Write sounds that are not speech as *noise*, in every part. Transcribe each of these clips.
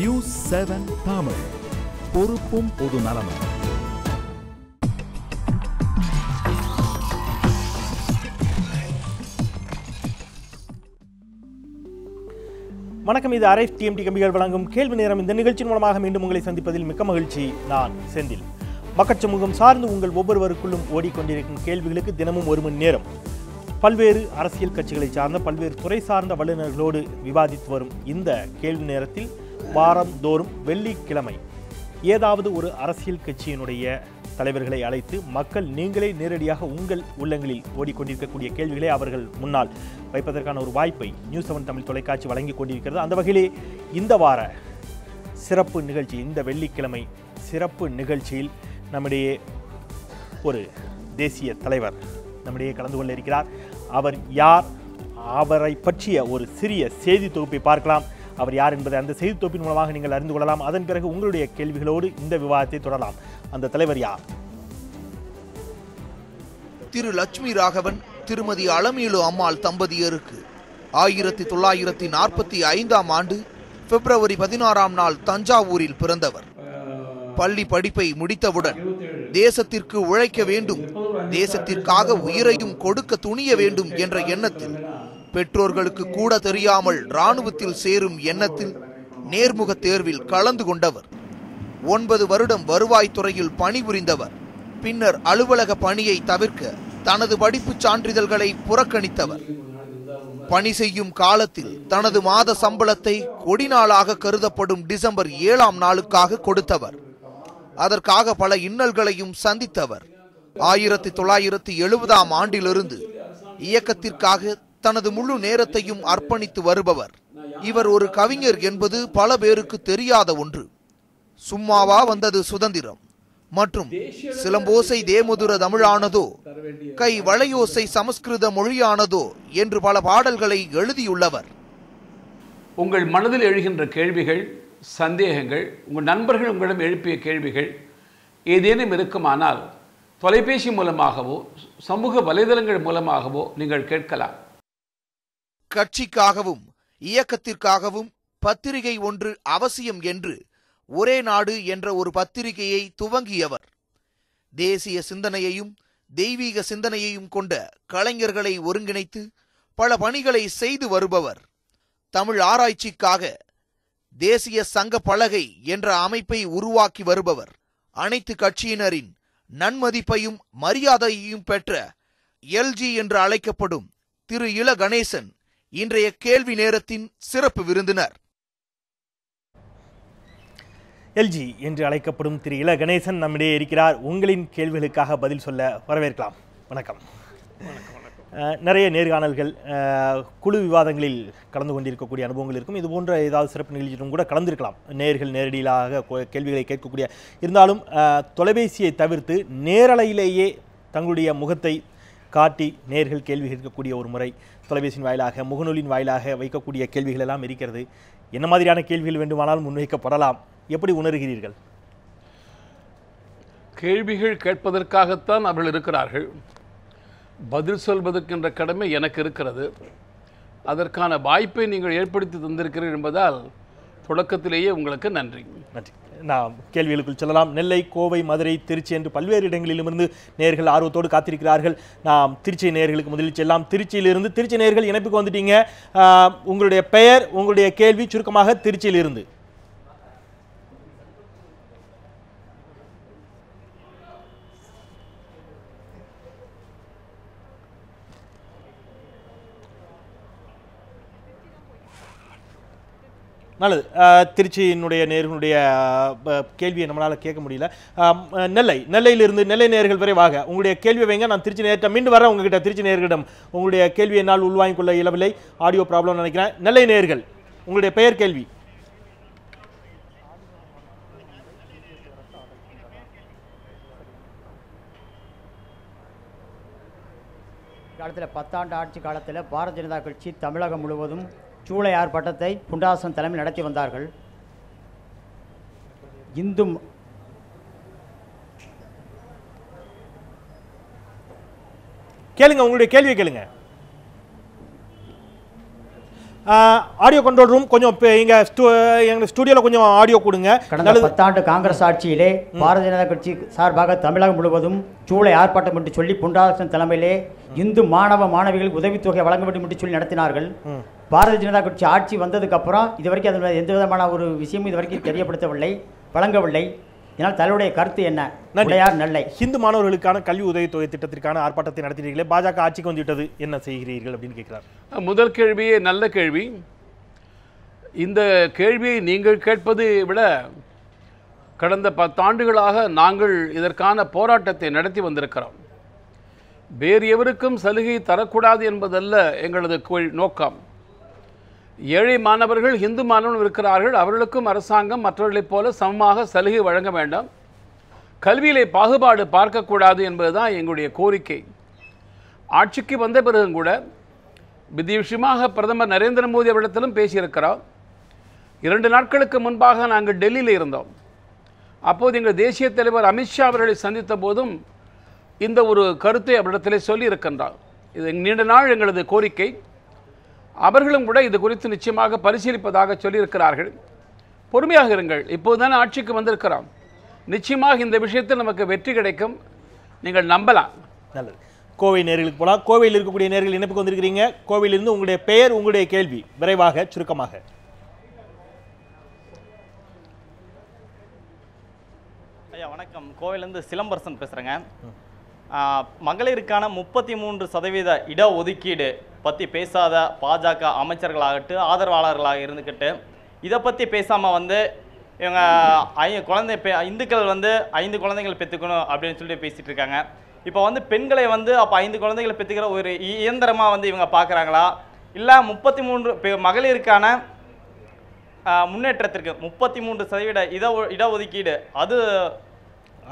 News seven Tamil பொறுப்பும் பொது நலமும் வணக்கம் இது அரைஃப் டிஎம்டி கம்பிகள் வழங்கும் கேள்வி நேரம் இந்த நிகழ்ச்சியின் மூலமாக மீண்டும் உங்களை சந்திப்பதில் மிக்க மகிழ்ச்சி நான் செந்தில் மக்கள் முகம் சார்ந்து உங்கள் ஒவ்வொருவருக்குள்ளும் ஓடிக்கொண்டிருக்கும் கேள்விகளுக்கு தினமும் ஒரு மணி நேரம் பல்வேறு அரசியல் கட்சிகளை சார்ந்த பல்வேறு துறை சார்ந்த வல்லுநர்களோடு விவாதித்து வரும் இந்த கேள்வி நேரத்தில் வாரந்தோறும் வெள்ளிக்கிழமை ஏதாவது ஒரு அரசியல் கட்சியினுடைய தலைவர்களை அழைத்து மக்கள் நீங்களே நேரடியாக உங்கள் உள்ளங்களில் ஓடிக்கொண்டிருக்கக்கூடிய கேள்விகளை அவர்கள் முன்னால் வைப்பதற்கான ஒரு வாய்ப்பை நியூஸ் செவன் தமிழ் தொலைக்காட்சி வழங்கி கொண்டிருக்கிறது அந்த வகையிலே இந்த வார சிறப்பு நிகழ்ச்சி இந்த வெள்ளிக்கிழமை சிறப்பு நிகழ்ச்சியில் நம்முடைய ஒரு தேசிய தலைவர் நம்முடைய கலந்து கொள்ள இருக்கிறார் அவர் யார் அவரை பற்றிய ஒரு சிறிய செய்தி தொகுப்பை பார்க்கலாம் அவர் யார் என்பதை அந்த செய்தி தொப்பின் மூலமாக நீங்கள் அறிந்து கொள்ளலாம் அதன் பிறகு உங்களுடைய கேள்விகளோடு இந்த விவாதத்தை தொடரலாம் அந்த தலைவர் யார் திரு லட்சுமி ராகவன் திருமதி அலமேலு அம்மாள் தம்பதியருக்கு ஆயிரத்தி தொள்ளாயிரத்தி நாற்பத்தி ஐந்தாம் ஆண்டு பிப்ரவரி பதினாறாம் நாள் தஞ்சாவூரில் பிறந்தவர் பள்ளி படிப்பை முடித்தவுடன் தேசத்திற்கு உழைக்க வேண்டும் தேசத்திற்காக உயிரையும் கொடுக்க துணிய வேண்டும் என்ற எண்ணத்தில் பெற்றோர்களுக்கு கூட தெரியாமல் இராணுவத்தில் சேரும் எண்ணத்தில் நேர்முக தேர்வில் கலந்து கொண்டவர் ஒன்பது வருடம் வருவாய்த்துறையில் பணிபுரிந்தவர் பின்னர் அலுவலக பணியை தவிர்க்க தனது படிப்பு சான்றிதழ்களை புறக்கணித்தவர் பணி செய்யும் காலத்தில் தனது மாத சம்பளத்தை கொடி நாளாக கருதப்படும் டிசம்பர் ஏழாம் நாளுக்காக கொடுத்தவர் அதற்காக பல இன்னல்களையும் சந்தித்தவர் ஆயிரத்தி தொள்ளாயிரத்தி எழுபதாம் ஆண்டிலிருந்து இயக்கத்திற்காக தனது முழு நேரத்தையும் அர்ப்பணித்து வருபவர் இவர் ஒரு கவிஞர் என்பது பல பேருக்கு தெரியாத ஒன்று சும்மாவா வந்தது சுதந்திரம் மற்றும் சிலம்போசை தேமதுர தமிழானதோ கை வளையோசை சமஸ்கிருத மொழியானதோ என்று பல பாடல்களை எழுதியுள்ளவர் உங்கள் மனதில் எழுகின்ற கேள்விகள் சந்தேகங்கள் உங்கள் நண்பர்கள் உங்களிடம் எழுப்பிய கேள்விகள் ஏதேனும் இருக்குமானால் தொலைபேசி மூலமாகவோ சமூக வலைதளங்கள் மூலமாகவோ நீங்கள் கேட்கலாம் கட்சிக்காகவும் இயக்கத்திற்காகவும் பத்திரிகை ஒன்று அவசியம் என்று ஒரே நாடு என்ற ஒரு பத்திரிகையை துவங்கியவர் தேசிய சிந்தனையையும் தெய்வீக சிந்தனையையும் கொண்ட கலைஞர்களை ஒருங்கிணைத்து பல பணிகளை செய்து வருபவர் தமிழ் ஆராய்ச்சிக்காக தேசிய சங்க பலகை என்ற அமைப்பை உருவாக்கி வருபவர் அனைத்து கட்சியினரின் நன்மதிப்பையும் மரியாதையையும் பெற்ற எல்ஜி என்று அழைக்கப்படும் திரு இள கணேசன் இன்றைய கேள்வி நேரத்தின் சிறப்பு விருந்தினர் எல்ஜி என்று அழைக்கப்படும் திரு இள கணேசன் நம்மிடையே இருக்கிறார் உங்களின் கேள்விகளுக்காக பதில் சொல்ல வரவேற்கலாம் வணக்கம் நிறைய நேர்காணல்கள் குழு விவாதங்களில் கலந்து கொண்டிருக்கக்கூடிய அனுபவங்கள் இருக்கும் இது போன்ற ஏதாவது சிறப்பு நிகழ்ச்சியிலும் கூட கலந்திருக்கலாம் நேர்கள் நேரடியாக கேள்விகளை கேட்கக்கூடிய இருந்தாலும் தொலைபேசியை தவிர்த்து நேரலையிலேயே தங்களுடைய முகத்தை காட்டி நேர்கள் கேள்வி கேட்கக்கூடிய ஒரு முறை தொலைபேசியின் வாயிலாக முகநூலின் வாயிலாக வைக்கக்கூடிய கேள்விகள் எல்லாம் இருக்கிறது என்ன மாதிரியான கேள்விகள் வேண்டுமானால் முன்வைக்கப்படலாம் எப்படி உணர்கிறீர்கள் கேள்விகள் கேட்பதற்காகத்தான் அவர்கள் இருக்கிறார்கள் பதில் சொல்வதற்கின்ற கடமை எனக்கு இருக்கிறது அதற்கான வாய்ப்பை நீங்கள் ஏற்படுத்தி தந்திருக்கிறீர்கள் என்பதால் தொடக்கத்திலேயே உங்களுக்கு நன்றி நன்றி நாம் கேள்விகளுக்குள் செல்லலாம் நெல்லை கோவை மதுரை திருச்சி என்று பல்வேறு இடங்களிலிருந்து நேர்கள் ஆர்வத்தோடு காத்திருக்கிறார்கள் நாம் திருச்சி நேர்களுக்கு முதலில் செல்லலாம் திருச்சியிலிருந்து திருச்சி நேர்கள் இணைப்புக்கு வந்துட்டீங்க உங்களுடைய பெயர் உங்களுடைய கேள்வி சுருக்கமாக திருச்சியிலிருந்து நல்லது திருச்சியினுடைய நேர்களுடைய கேள்வியை நம்மளால் கேட்க முடியல நெல்லை நெல்லையிலிருந்து நெல்லை நேர்கள் விரைவாக உங்களுடைய கேள்வி வைங்க நான் திருச்சி நேரிட்ட மீண்டு வர உங்ககிட்ட திருச்சி நேர்களிடம் உங்களுடைய கேள்வியை என்னால் உள்வாங்கிக் கொள்ள இயலவில்லை ஆடியோ ப்ராப்ளம் நினைக்கிறேன் நெல்லை நேர்கள் உங்களுடைய பெயர் கேள்வி காலத்தில் பத்தாண்டு ஆட்சி காலத்தில் பாரதிய ஜனதா கட்சி தமிழகம் முழுவதும் சூளையார் பட்டத்தை புண்டாசன் தலைமை நடத்தி வந்தார்கள் இந்து கேளுங்க உங்களுடைய கேள்வியை கேளுங்க ஆடியோ கண்ட்ரோல் ரூம் கொஞ்சம் எங்க எங்களுக்கு ஸ்டுடியோல கொஞ்சம் ஆடியோ கொடுங்க கடந்த பத்தாண்டு காங்கிரஸ் ஆட்சியிலே பாரதிய ஜனதா கட்சி சார்பாக தமிழகம் முழுவதும் சூளை ஆர்ப்பாட்டம் என்று சொல்லி பொன்ராதாகிருஷ்ணன் தலைமையிலே இந்து மாணவ மாணவிகள் உதவித்தொகை வழங்க வேண்டும் என்று சொல்லி நடத்தினார்கள் பாரதிய ஜனதா கட்சி ஆட்சி வந்ததுக்கு அப்புறம் இது வரைக்கும் எந்த விதமான ஒரு விஷயமும் இது வரைக்கும் தெரியப்படுத்தவில்லை வழங்கவில்லை இதனால் தலைவருடைய கருத்து என்ன நன்றியார் நல்லை ஹிந்து மாணவர்களுக்கான கல்வி உதவித்தொகை திட்டத்திற்கான ஆர்ப்பாட்டத்தை நடத்தினீர்களே பாஜக ஆட்சிக்கு வந்துவிட்டது என்ன செய்கிறீர்கள் அப்படின்னு கேட்கிறார் முதல் கேள்வியே நல்ல கேள்வி இந்த கேள்வியை நீங்கள் கேட்பது விட கடந்த பத்தாண்டுகளாக நாங்கள் இதற்கான போராட்டத்தை நடத்தி வந்திருக்கிறோம் வேறு எவருக்கும் சலுகை தரக்கூடாது என்பதல்ல எங்களது நோக்கம் ஏழை மாணவர்கள் இந்து மாணவர்கள் இருக்கிறார்கள் அவர்களுக்கும் அரசாங்கம் மற்றவர்களைப் போல சமமாக சலுகை வழங்க வேண்டும் கல்வியிலே பாகுபாடு பார்க்கக்கூடாது என்பதுதான் எங்களுடைய கோரிக்கை ஆட்சிக்கு வந்த பிறகும் கூட இது விஷயமாக பிரதமர் நரேந்திர மோடி அவரிடத்திலும் பேசியிருக்கிறார் இரண்டு நாட்களுக்கு முன்பாக நாங்கள் டெல்லியில் இருந்தோம் அப்போது எங்கள் தேசிய தலைவர் அமித்ஷா அவர்களை சந்தித்த போதும் இந்த ஒரு கருத்தை அவரிடத்திலே சொல்லியிருக்கின்றார் இது நீண்ட நாள் எங்களது கோரிக்கை அவர்களும் கூட இது குறித்து நிச்சயமாக பரிசீலிப்பதாக சொல்லியிருக்கிறார்கள் பொறுமையாக இருங்கள் இப்போதுதான் ஆட்சிக்கு வந்திருக்கிறோம் நிச்சயமாக இந்த விஷயத்தில் நமக்கு வெற்றி கிடைக்கும் நீங்கள் நம்பலாம் நல்லது கோவை நேர்களுக்கு போகலாம் கோவையில் இருக்கக்கூடிய நேர்கள் இணைப்புக்கு வந்திருக்கிறீங்க கோவையிலிருந்து உங்களுடைய பெயர் உங்களுடைய கேள்வி விரைவாக சுருக்கமாக ஐயா வணக்கம் கோவையிலேருந்து சிலம்பரசன் பேசுகிறேங்க மகளிருக்கான முப்பத்தி மூன்று சதவீத இடஒதுக்கீடு பற்றி பேசாத பாஜக அமைச்சர்களாகட்டு ஆதரவாளர்களாக இருந்துக்கிட்டு இதை பற்றி பேசாமல் வந்து இவங்க ஐ குழந்தை பெ இந்துக்கள் வந்து ஐந்து குழந்தைகள் பெற்றுக்கணும் அப்படின்னு சொல்லி பேசிகிட்டு இருக்காங்க இப்போ வந்து பெண்களை வந்து அப்போ ஐந்து குழந்தைகளை பெற்றுக்கிற ஒரு இயந்திரமாக வந்து இவங்க பார்க்குறாங்களா இல்லை முப்பத்தி மூன்று மகளிருக்கான முன்னேற்றத்திற்கு முப்பத்தி மூன்று சதவீத இட இடஒதுக்கீடு அது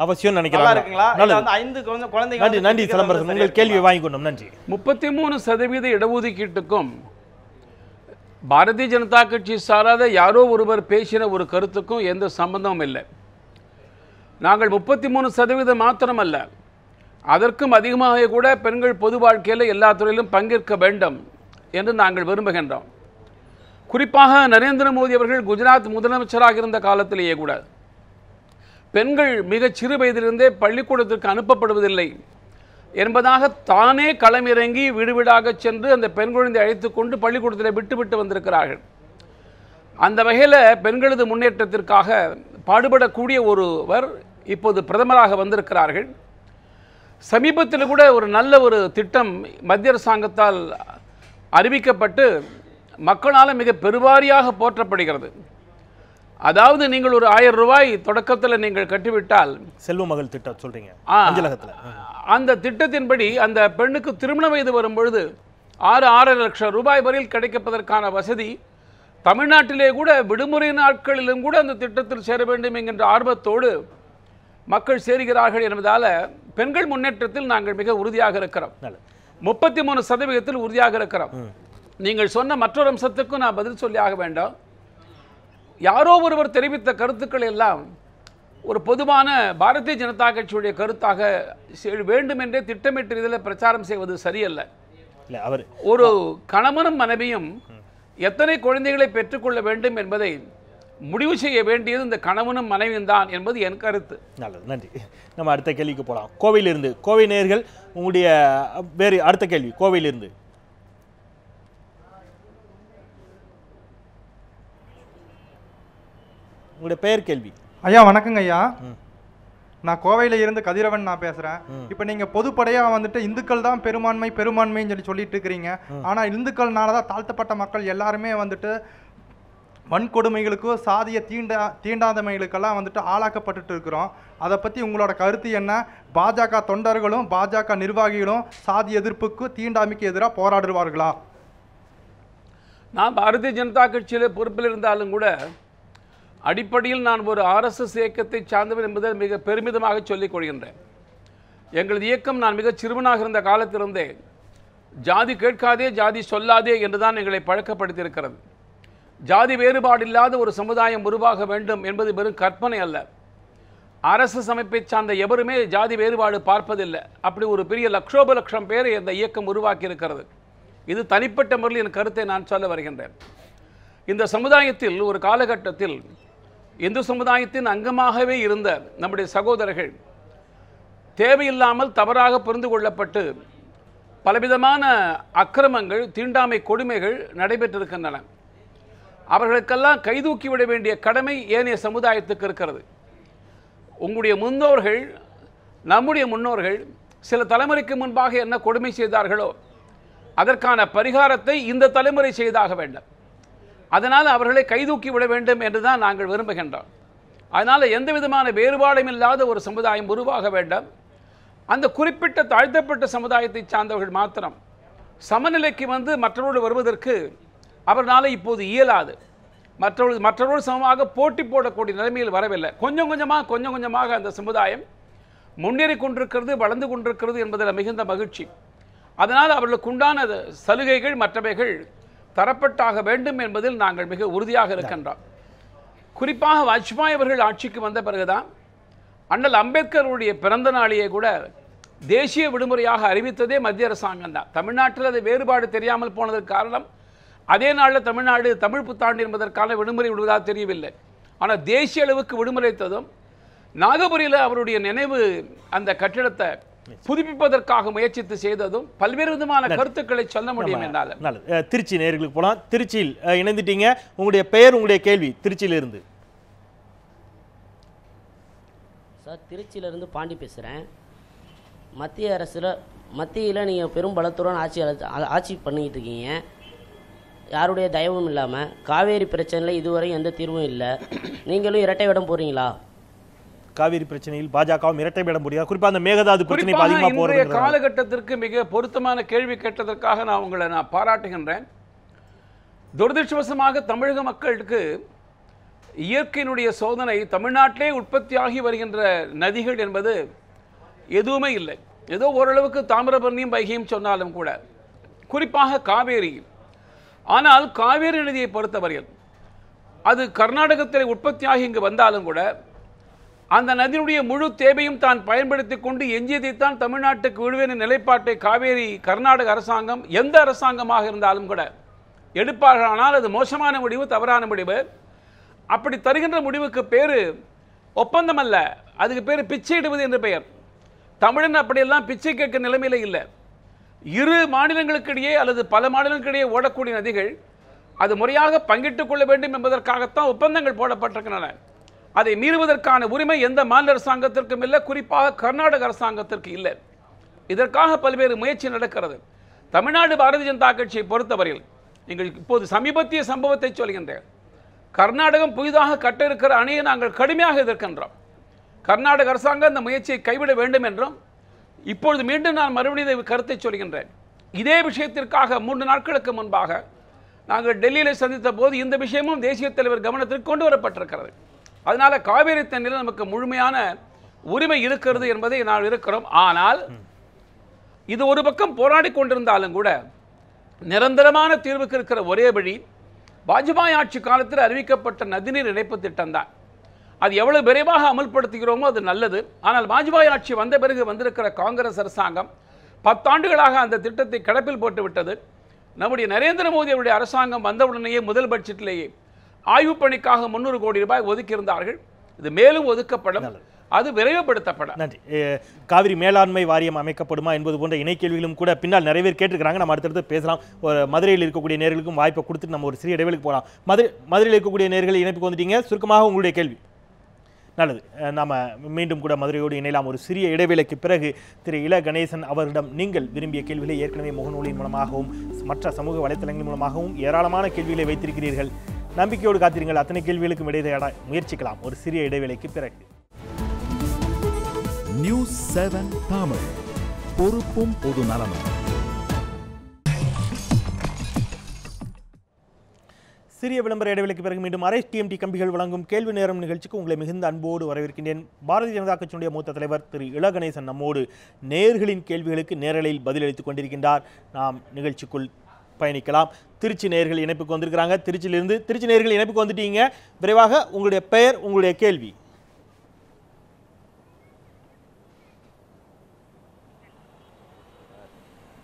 அவசியம் நினைக்கிறாங்க நன்றி நன்றி சிலம்பரசன் உங்கள் கேள்வியை வாங்கிக்கணும் நன்றி முப்பத்தி மூணு சதவீத இடஒதுக்கீட்டுக்கும் பாரதிய ஜனதா கட்சி சாராத யாரோ ஒருவர் பேசின ஒரு கருத்துக்கும் எந்த சம்பந்தமும் இல்லை நாங்கள் முப்பத்தி மூணு சதவீதம் மாத்திரமல்ல அதற்கும் அதிகமாக கூட பெண்கள் பொது வாழ்க்கையில் எல்லா துறையிலும் பங்கேற்க வேண்டும் என்று நாங்கள் விரும்புகின்றோம் குறிப்பாக நரேந்திர மோடி அவர்கள் குஜராத் முதலமைச்சராக இருந்த காலத்திலேயே கூட பெண்கள் மிகச் சிறு வயதிலிருந்தே பள்ளிக்கூடத்திற்கு அனுப்பப்படுவதில்லை என்பதாக தானே களமிறங்கி வீடு சென்று அந்த பெண் குழந்தை அழைத்து கொண்டு பள்ளிக்கூடத்தில் விட்டுவிட்டு வந்திருக்கிறார்கள் அந்த வகையில் பெண்களது முன்னேற்றத்திற்காக பாடுபடக்கூடிய ஒருவர் இப்போது பிரதமராக வந்திருக்கிறார்கள் சமீபத்தில் கூட ஒரு நல்ல ஒரு திட்டம் மத்திய அரசாங்கத்தால் அறிவிக்கப்பட்டு மக்களால் மிக பெருவாரியாக போற்றப்படுகிறது அதாவது நீங்கள் ஒரு ஆயிரம் ரூபாய் தொடக்கத்தில் நீங்கள் கட்டிவிட்டால் செல்வ மகள் திட்டம் சொல்றீங்க அஞ்சலகத்தில் அந்த திட்டத்தின்படி அந்த பெண்ணுக்கு திருமண வயது வரும்பொழுது ஆறு ஆறரை லட்சம் ரூபாய் வரையில் கிடைக்கப்பதற்கான வசதி தமிழ்நாட்டிலே கூட விடுமுறை நாட்களிலும் கூட அந்த திட்டத்தில் சேர வேண்டும் என்கின்ற ஆர்வத்தோடு மக்கள் சேருகிறார்கள் என்பதால் பெண்கள் முன்னேற்றத்தில் நாங்கள் மிக உறுதியாக இருக்கிறோம் முப்பத்தி மூணு சதவீதத்தில் உறுதியாக இருக்கிறோம் நீங்கள் சொன்ன மற்றொரு அம்சத்துக்கும் நான் பதில் சொல்லியாக ஆக வேண்டாம் யாரோ ஒருவர் தெரிவித்த கருத்துக்கள் எல்லாம் ஒரு பொதுவான பாரதிய ஜனதா கட்சியுடைய கருத்தாக வேண்டும் என்றே திட்டமிட்டு இதில் பிரச்சாரம் செய்வது சரியல்ல அவர் ஒரு கணவனும் மனைவியும் எத்தனை குழந்தைகளை பெற்றுக்கொள்ள வேண்டும் என்பதை முடிவு செய்ய வேண்டியது இந்த கணவனும் மனைவியும் தான் என்பது என் கருத்து நல்லது நன்றி நம்ம அடுத்த கேள்விக்கு போகலாம் கோவையிலிருந்து கோவை நேர்கள் உங்களுடைய வேறு அடுத்த கேள்வி கோவையிலிருந்து உங்களுடைய பெயர் கேள்வி ஐயா வணக்கங்க ஐயா நான் கோவையில் இருந்து கதிரவன் நான் பேசுகிறேன் இப்போ நீங்கள் பொதுப்படையாக வந்துட்டு இந்துக்கள் தான் பெரும்பான்மை பெரும்பான்மைன்னு சொல்லி சொல்லிட்டு இருக்கிறீங்க ஆனால் இந்துக்கள்னால தான் தாழ்த்தப்பட்ட மக்கள் எல்லாருமே வந்துட்டு வன்கொடுமைகளுக்கும் சாதிய தீண்டா தீண்டாதமைகளுக்கெல்லாம் வந்துட்டு ஆளாக்கப்பட்டுட்டு இருக்கிறோம் அதை பற்றி உங்களோட கருத்து என்ன பாஜக தொண்டர்களும் பாஜக நிர்வாகிகளும் சாதி எதிர்ப்புக்கு தீண்டாமைக்கு எதிராக போராடுவார்களா நான் பாரதிய ஜனதா கட்சியில் பொறுப்பில் இருந்தாலும் கூட அடிப்படையில் நான் ஒரு ஆர்எஸ்எஸ் இயக்கத்தை சார்ந்தவன் என்பதை மிக பெருமிதமாக சொல்லிக் கொள்கின்றேன் எங்களது இயக்கம் நான் மிகச் சிறுவனாக இருந்த காலத்திலிருந்தே ஜாதி கேட்காதே ஜாதி சொல்லாதே என்றுதான் எங்களை பழக்கப்படுத்தியிருக்கிறது ஜாதி வேறுபாடு இல்லாத ஒரு சமுதாயம் உருவாக வேண்டும் என்பது வெறும் கற்பனை அல்ல அரசு அமைப்பை சார்ந்த எவருமே ஜாதி வேறுபாடு பார்ப்பதில்லை அப்படி ஒரு பெரிய லட்சோப லட்சம் பேரை இந்த இயக்கம் உருவாக்கி இருக்கிறது இது தனிப்பட்ட முறையில் என் கருத்தை நான் சொல்ல வருகின்றேன் இந்த சமுதாயத்தில் ஒரு காலகட்டத்தில் இந்து சமுதாயத்தின் அங்கமாகவே இருந்த நம்முடைய சகோதரர்கள் தேவையில்லாமல் தவறாக புரிந்து கொள்ளப்பட்டு பலவிதமான அக்கிரமங்கள் தீண்டாமை கொடுமைகள் நடைபெற்றிருக்கின்றன அவர்களுக்கெல்லாம் கைதூக்கி விட வேண்டிய கடமை ஏனைய சமுதாயத்துக்கு இருக்கிறது உங்களுடைய முன்னோர்கள் நம்முடைய முன்னோர்கள் சில தலைமுறைக்கு முன்பாக என்ன கொடுமை செய்தார்களோ அதற்கான பரிகாரத்தை இந்த தலைமுறை செய்தாக வேண்டும் அதனால் அவர்களை கைதூக்கி விட வேண்டும் என்று தான் நாங்கள் விரும்புகின்றோம் அதனால் எந்த விதமான வேறுபாடும் இல்லாத ஒரு சமுதாயம் உருவாக வேண்டும் அந்த குறிப்பிட்ட தாழ்த்தப்பட்ட சமுதாயத்தை சார்ந்தவர்கள் மாத்திரம் சமநிலைக்கு வந்து மற்றவர்கள் வருவதற்கு அவர்களால் இப்போது இயலாது மற்றவர்கள் மற்றவர்கள் சமமாக போட்டி போடக்கூடிய நிலைமையில் வரவில்லை கொஞ்சம் கொஞ்சமாக கொஞ்சம் கொஞ்சமாக அந்த சமுதாயம் முன்னேறி கொண்டிருக்கிறது வளர்ந்து கொண்டிருக்கிறது என்பதில் மிகுந்த மகிழ்ச்சி அதனால் அவர்களுக்கு உண்டான சலுகைகள் மற்றவைகள் தரப்பட்டாக வேண்டும் என்பதில் நாங்கள் மிக உறுதியாக இருக்கின்றோம் குறிப்பாக வாஜ்பாய் அவர்கள் ஆட்சிக்கு வந்த பிறகுதான் அண்ணல் அம்பேத்கருடைய பிறந்த நாளையே கூட தேசிய விடுமுறையாக அறிவித்ததே மத்திய அரசாங்கம் தான் தமிழ்நாட்டில் அது வேறுபாடு தெரியாமல் போனதற்கு காரணம் அதே நாளில் தமிழ்நாடு தமிழ் புத்தாண்டு என்பதற்கான விடுமுறை விடுவதாக தெரியவில்லை ஆனால் தேசிய அளவுக்கு விடுமுறைத்ததும் நாகபுரியில் அவருடைய நினைவு அந்த கட்டிடத்தை புதுப்பிப்பதற்காக முயற்சித்து செய்ததும் பல்வேறு விதமான கருத்துக்களை சொல்ல முடியும் என்னால் திருச்சி நேர்களுக்கு போலாம் திருச்சியில் இணைந்துட்டீங்க உங்களுடைய பெயர் உங்களுடைய கேள்வி திருச்சியிலிருந்து சார் திருச்சியிலிருந்து பாண்டி பேசுகிறேன் மத்திய அரசில் மத்தியில் நீங்கள் பெரும் பலத்துடன் ஆட்சி ஆட்சி பண்ணிக்கிட்டு இருக்கீங்க யாருடைய தயவும் இல்லாமல் காவேரி பிரச்சனையில் இதுவரை எந்த தீர்வும் இல்லை நீங்களும் இரட்டை விடம் போகிறீங்களா காவிரி பிரச்சனையில் பாஜகவும் இரட்டை விட முடியாது குறிப்பாக அந்த மேகதாது பிரச்சனை காலகட்டத்திற்கு மிக பொருத்தமான கேள்வி கேட்டதற்காக நான் உங்களை நான் பாராட்டுகின்றேன் துரதிருஷ்டவசமாக தமிழக மக்களுக்கு இயற்கையினுடைய சோதனை தமிழ்நாட்டிலே உற்பத்தியாகி வருகின்ற நதிகள் என்பது எதுவுமே இல்லை ஏதோ ஓரளவுக்கு தாமிரபரணியும் வைகையும் சொன்னாலும் கூட குறிப்பாக காவேரி ஆனால் காவேரி நதியை பொறுத்தவரையில் அது கர்நாடகத்தில் உற்பத்தியாகி இங்கு வந்தாலும் கூட அந்த நதியினுடைய முழு தேவையும் தான் பயன்படுத்தி கொண்டு எஞ்சியதைத்தான் தமிழ்நாட்டுக்கு விடுவேன் நிலைப்பாட்டை காவேரி கர்நாடக அரசாங்கம் எந்த அரசாங்கமாக இருந்தாலும் கூட எடுப்பார்களானால் அது மோசமான முடிவு தவறான முடிவு அப்படி தருகின்ற முடிவுக்கு பேர் ஒப்பந்தம் அல்ல அதுக்கு பேர் பிச்சையிடுவது என்று பெயர் தமிழன் அப்படியெல்லாம் பிச்சை கேட்க நிலைமையில் இல்லை இரு மாநிலங்களுக்கிடையே அல்லது பல மாநிலங்களுக்கிடையே ஓடக்கூடிய நதிகள் அது முறையாக பங்கிட்டுக் கொள்ள வேண்டும் என்பதற்காகத்தான் ஒப்பந்தங்கள் போடப்பட்டிருக்கின்றன அதை மீறுவதற்கான உரிமை எந்த மாநில அரசாங்கத்திற்கும் இல்லை குறிப்பாக கர்நாடக அரசாங்கத்திற்கு இல்லை இதற்காக பல்வேறு முயற்சி நடக்கிறது தமிழ்நாடு பாரதிய ஜனதா கட்சியை பொறுத்தவரையில் நீங்கள் இப்போது சமீபத்திய சம்பவத்தை சொல்கின்றேன் கர்நாடகம் புதிதாக கட்ட இருக்கிற அணியை நாங்கள் கடுமையாக எதிர்க்கின்றோம் கர்நாடக அரசாங்கம் அந்த முயற்சியை கைவிட வேண்டும் என்றும் இப்பொழுது மீண்டும் நான் மறுபடியும் கருத்தை சொல்கின்றேன் இதே விஷயத்திற்காக மூன்று நாட்களுக்கு முன்பாக நாங்கள் டெல்லியில் சந்தித்த போது இந்த விஷயமும் தேசிய தலைவர் கவனத்திற்கு கொண்டு வரப்பட்டிருக்கிறது அதனால் காவேரி தண்ணியில் நமக்கு முழுமையான உரிமை இருக்கிறது என்பதை நாம் இருக்கிறோம் ஆனால் இது ஒரு பக்கம் போராடி கொண்டிருந்தாலும் கூட நிரந்தரமான தீர்வுக்கு இருக்கிற ஒரே வழி வாஜ்பாய் ஆட்சி காலத்தில் அறிவிக்கப்பட்ட நதிநீர் இணைப்பு திட்டம் தான் அது எவ்வளவு விரைவாக அமல்படுத்துகிறோமோ அது நல்லது ஆனால் வாஜ்பாய் ஆட்சி வந்த பிறகு வந்திருக்கிற காங்கிரஸ் அரசாங்கம் பத்தாண்டுகளாக அந்த திட்டத்தை கிடப்பில் போட்டுவிட்டது நம்முடைய நரேந்திர மோடி அவருடைய அரசாங்கம் வந்தவுடனேயே முதல் பட்ஜெட்டிலேயே ஆய்வு பணிக்காக முந்நூறு கோடி ரூபாய் ஒதுக்கியிருந்தார்கள் இது மேலும் ஒதுக்கப்படும் அது விரைவுபடுத்தப்படும் நன்றி காவிரி மேலாண்மை வாரியம் அமைக்கப்படுமா என்பது போன்ற இணை கேள்விகளும் கூட பின்னால் நிறைய பேர் கேட்டிருக்கிறாங்க நம்ம அடுத்தடுத்து பேசலாம் ஒரு மதுரையில் இருக்கக்கூடிய நேர்களுக்கும் வாய்ப்பை கொடுத்துட்டு நம்ம ஒரு சிறிய இடைவெளிக்கு போகலாம் மதுரை மதுரையில் இருக்கக்கூடிய நேர்களை இணைப்புக்கு வந்துட்டீங்க சுருக்கமாக உங்களுடைய கேள்வி நல்லது நாம் மீண்டும் கூட மதுரையோடு இணையலாம் ஒரு சிறிய இடைவேளைக்கு பிறகு திரு இள கணேசன் அவரிடம் நீங்கள் விரும்பிய கேள்விகளை ஏற்கனவே முகநூலின் மூலமாகவும் மற்ற சமூக வலைத்தளங்களின் மூலமாகவும் ஏராளமான கேள்விகளை வைத்திருக்கிறீர்கள் நம்பிக்கையோடு காத்திருங்கள் அத்தனை கேள்விகளுக்கும் இடையிட முயற்சிக்கலாம் ஒரு சிறிய இடைவேளைக்கு பிறகு நியூஸ் செவன் தமிழ் பொறுப்பும் பொது நலமும் சிறிய விளம்பர இடைவெளிக்கு பிறகு மீண்டும் அரை டிஎம்டி கம்பிகள் வழங்கும் கேள்வி நேரம் நிகழ்ச்சிக்கு உங்களை மிகுந்த அன்போடு வரவேற்கின்றேன் பாரதிய ஜனதா கட்சியுடைய மூத்த தலைவர் திரு இளகணேசன் நம்மோடு நேர்களின் கேள்விகளுக்கு நேரலையில் பதிலளித்துக் கொண்டிருக்கின்றார் நாம் நிகழ்ச்சிக்குள் பயணிக்கலாம் திருச்சி நேர்கள் இணைப்புக்கு வந்திருக்கிறாங்க திருச்சியிலிருந்து திருச்சி நேர்கள் இணைப்புக்கு வந்துட்டீங்க விரைவாக உங்களுடைய பெயர் உங்களுடைய கேள்வி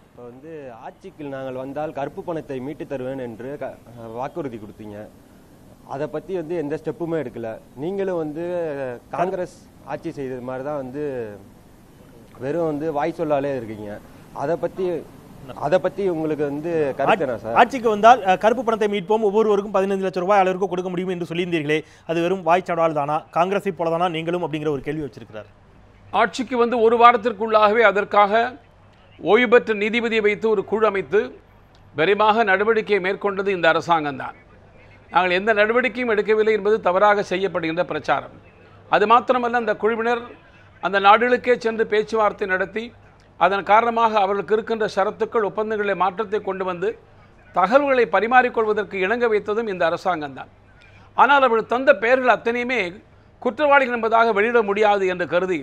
இப்போ வந்து ஆட்சிக்கு நாங்கள் வந்தால் கருப்பு பணத்தை மீட்டு தருவேன் என்று வாக்குறுதி கொடுத்தீங்க அதை பற்றி வந்து எந்த ஸ்டெப்புமே எடுக்கல நீங்களும் வந்து காங்கிரஸ் ஆட்சி செய்தது மாதிரி தான் வந்து வெறும் வந்து வாய் சொல்லாலே இருக்கீங்க அதை பற்றி அதை பற்றி உங்களுக்கு வந்து கருத்து ஆட்சிக்கு வந்தால் கருப்பு பணத்தை மீட்போம் ஒவ்வொருவருக்கும் பதினைந்து லட்சம் ரூபாய் அளவிற்கு கொடுக்க முடியும் என்று சொல்லியிருந்தீர்களே அது வெறும் வாய்ச்சடால் தானா காங்கிரஸை போல தானா நீங்களும் அப்படிங்கிற ஒரு கேள்வி வச்சிருக்கிறார் ஆட்சிக்கு வந்து ஒரு வாரத்திற்குள்ளாகவே அதற்காக ஓய்வு பெற்ற நீதிபதியை வைத்து ஒரு குழு அமைத்து விரைவாக நடவடிக்கையை மேற்கொண்டது இந்த அரசாங்கம் தான் நாங்கள் எந்த நடவடிக்கையும் எடுக்கவில்லை என்பது தவறாக செய்யப்படுகின்ற பிரச்சாரம் அது மாத்திரமல்ல அந்த குழுவினர் அந்த நாடுகளுக்கே சென்று பேச்சுவார்த்தை நடத்தி அதன் காரணமாக அவர்களுக்கு இருக்கின்ற ஷரத்துக்கள் ஒப்பந்தங்களை மாற்றத்தை கொண்டு வந்து தகவல்களை பரிமாறிக்கொள்வதற்கு இணங்க வைத்ததும் இந்த அரசாங்கம்தான் ஆனால் அவர்கள் தந்த பெயர்கள் அத்தனையுமே குற்றவாளிகள் என்பதாக வெளியிட முடியாது என்று கருதி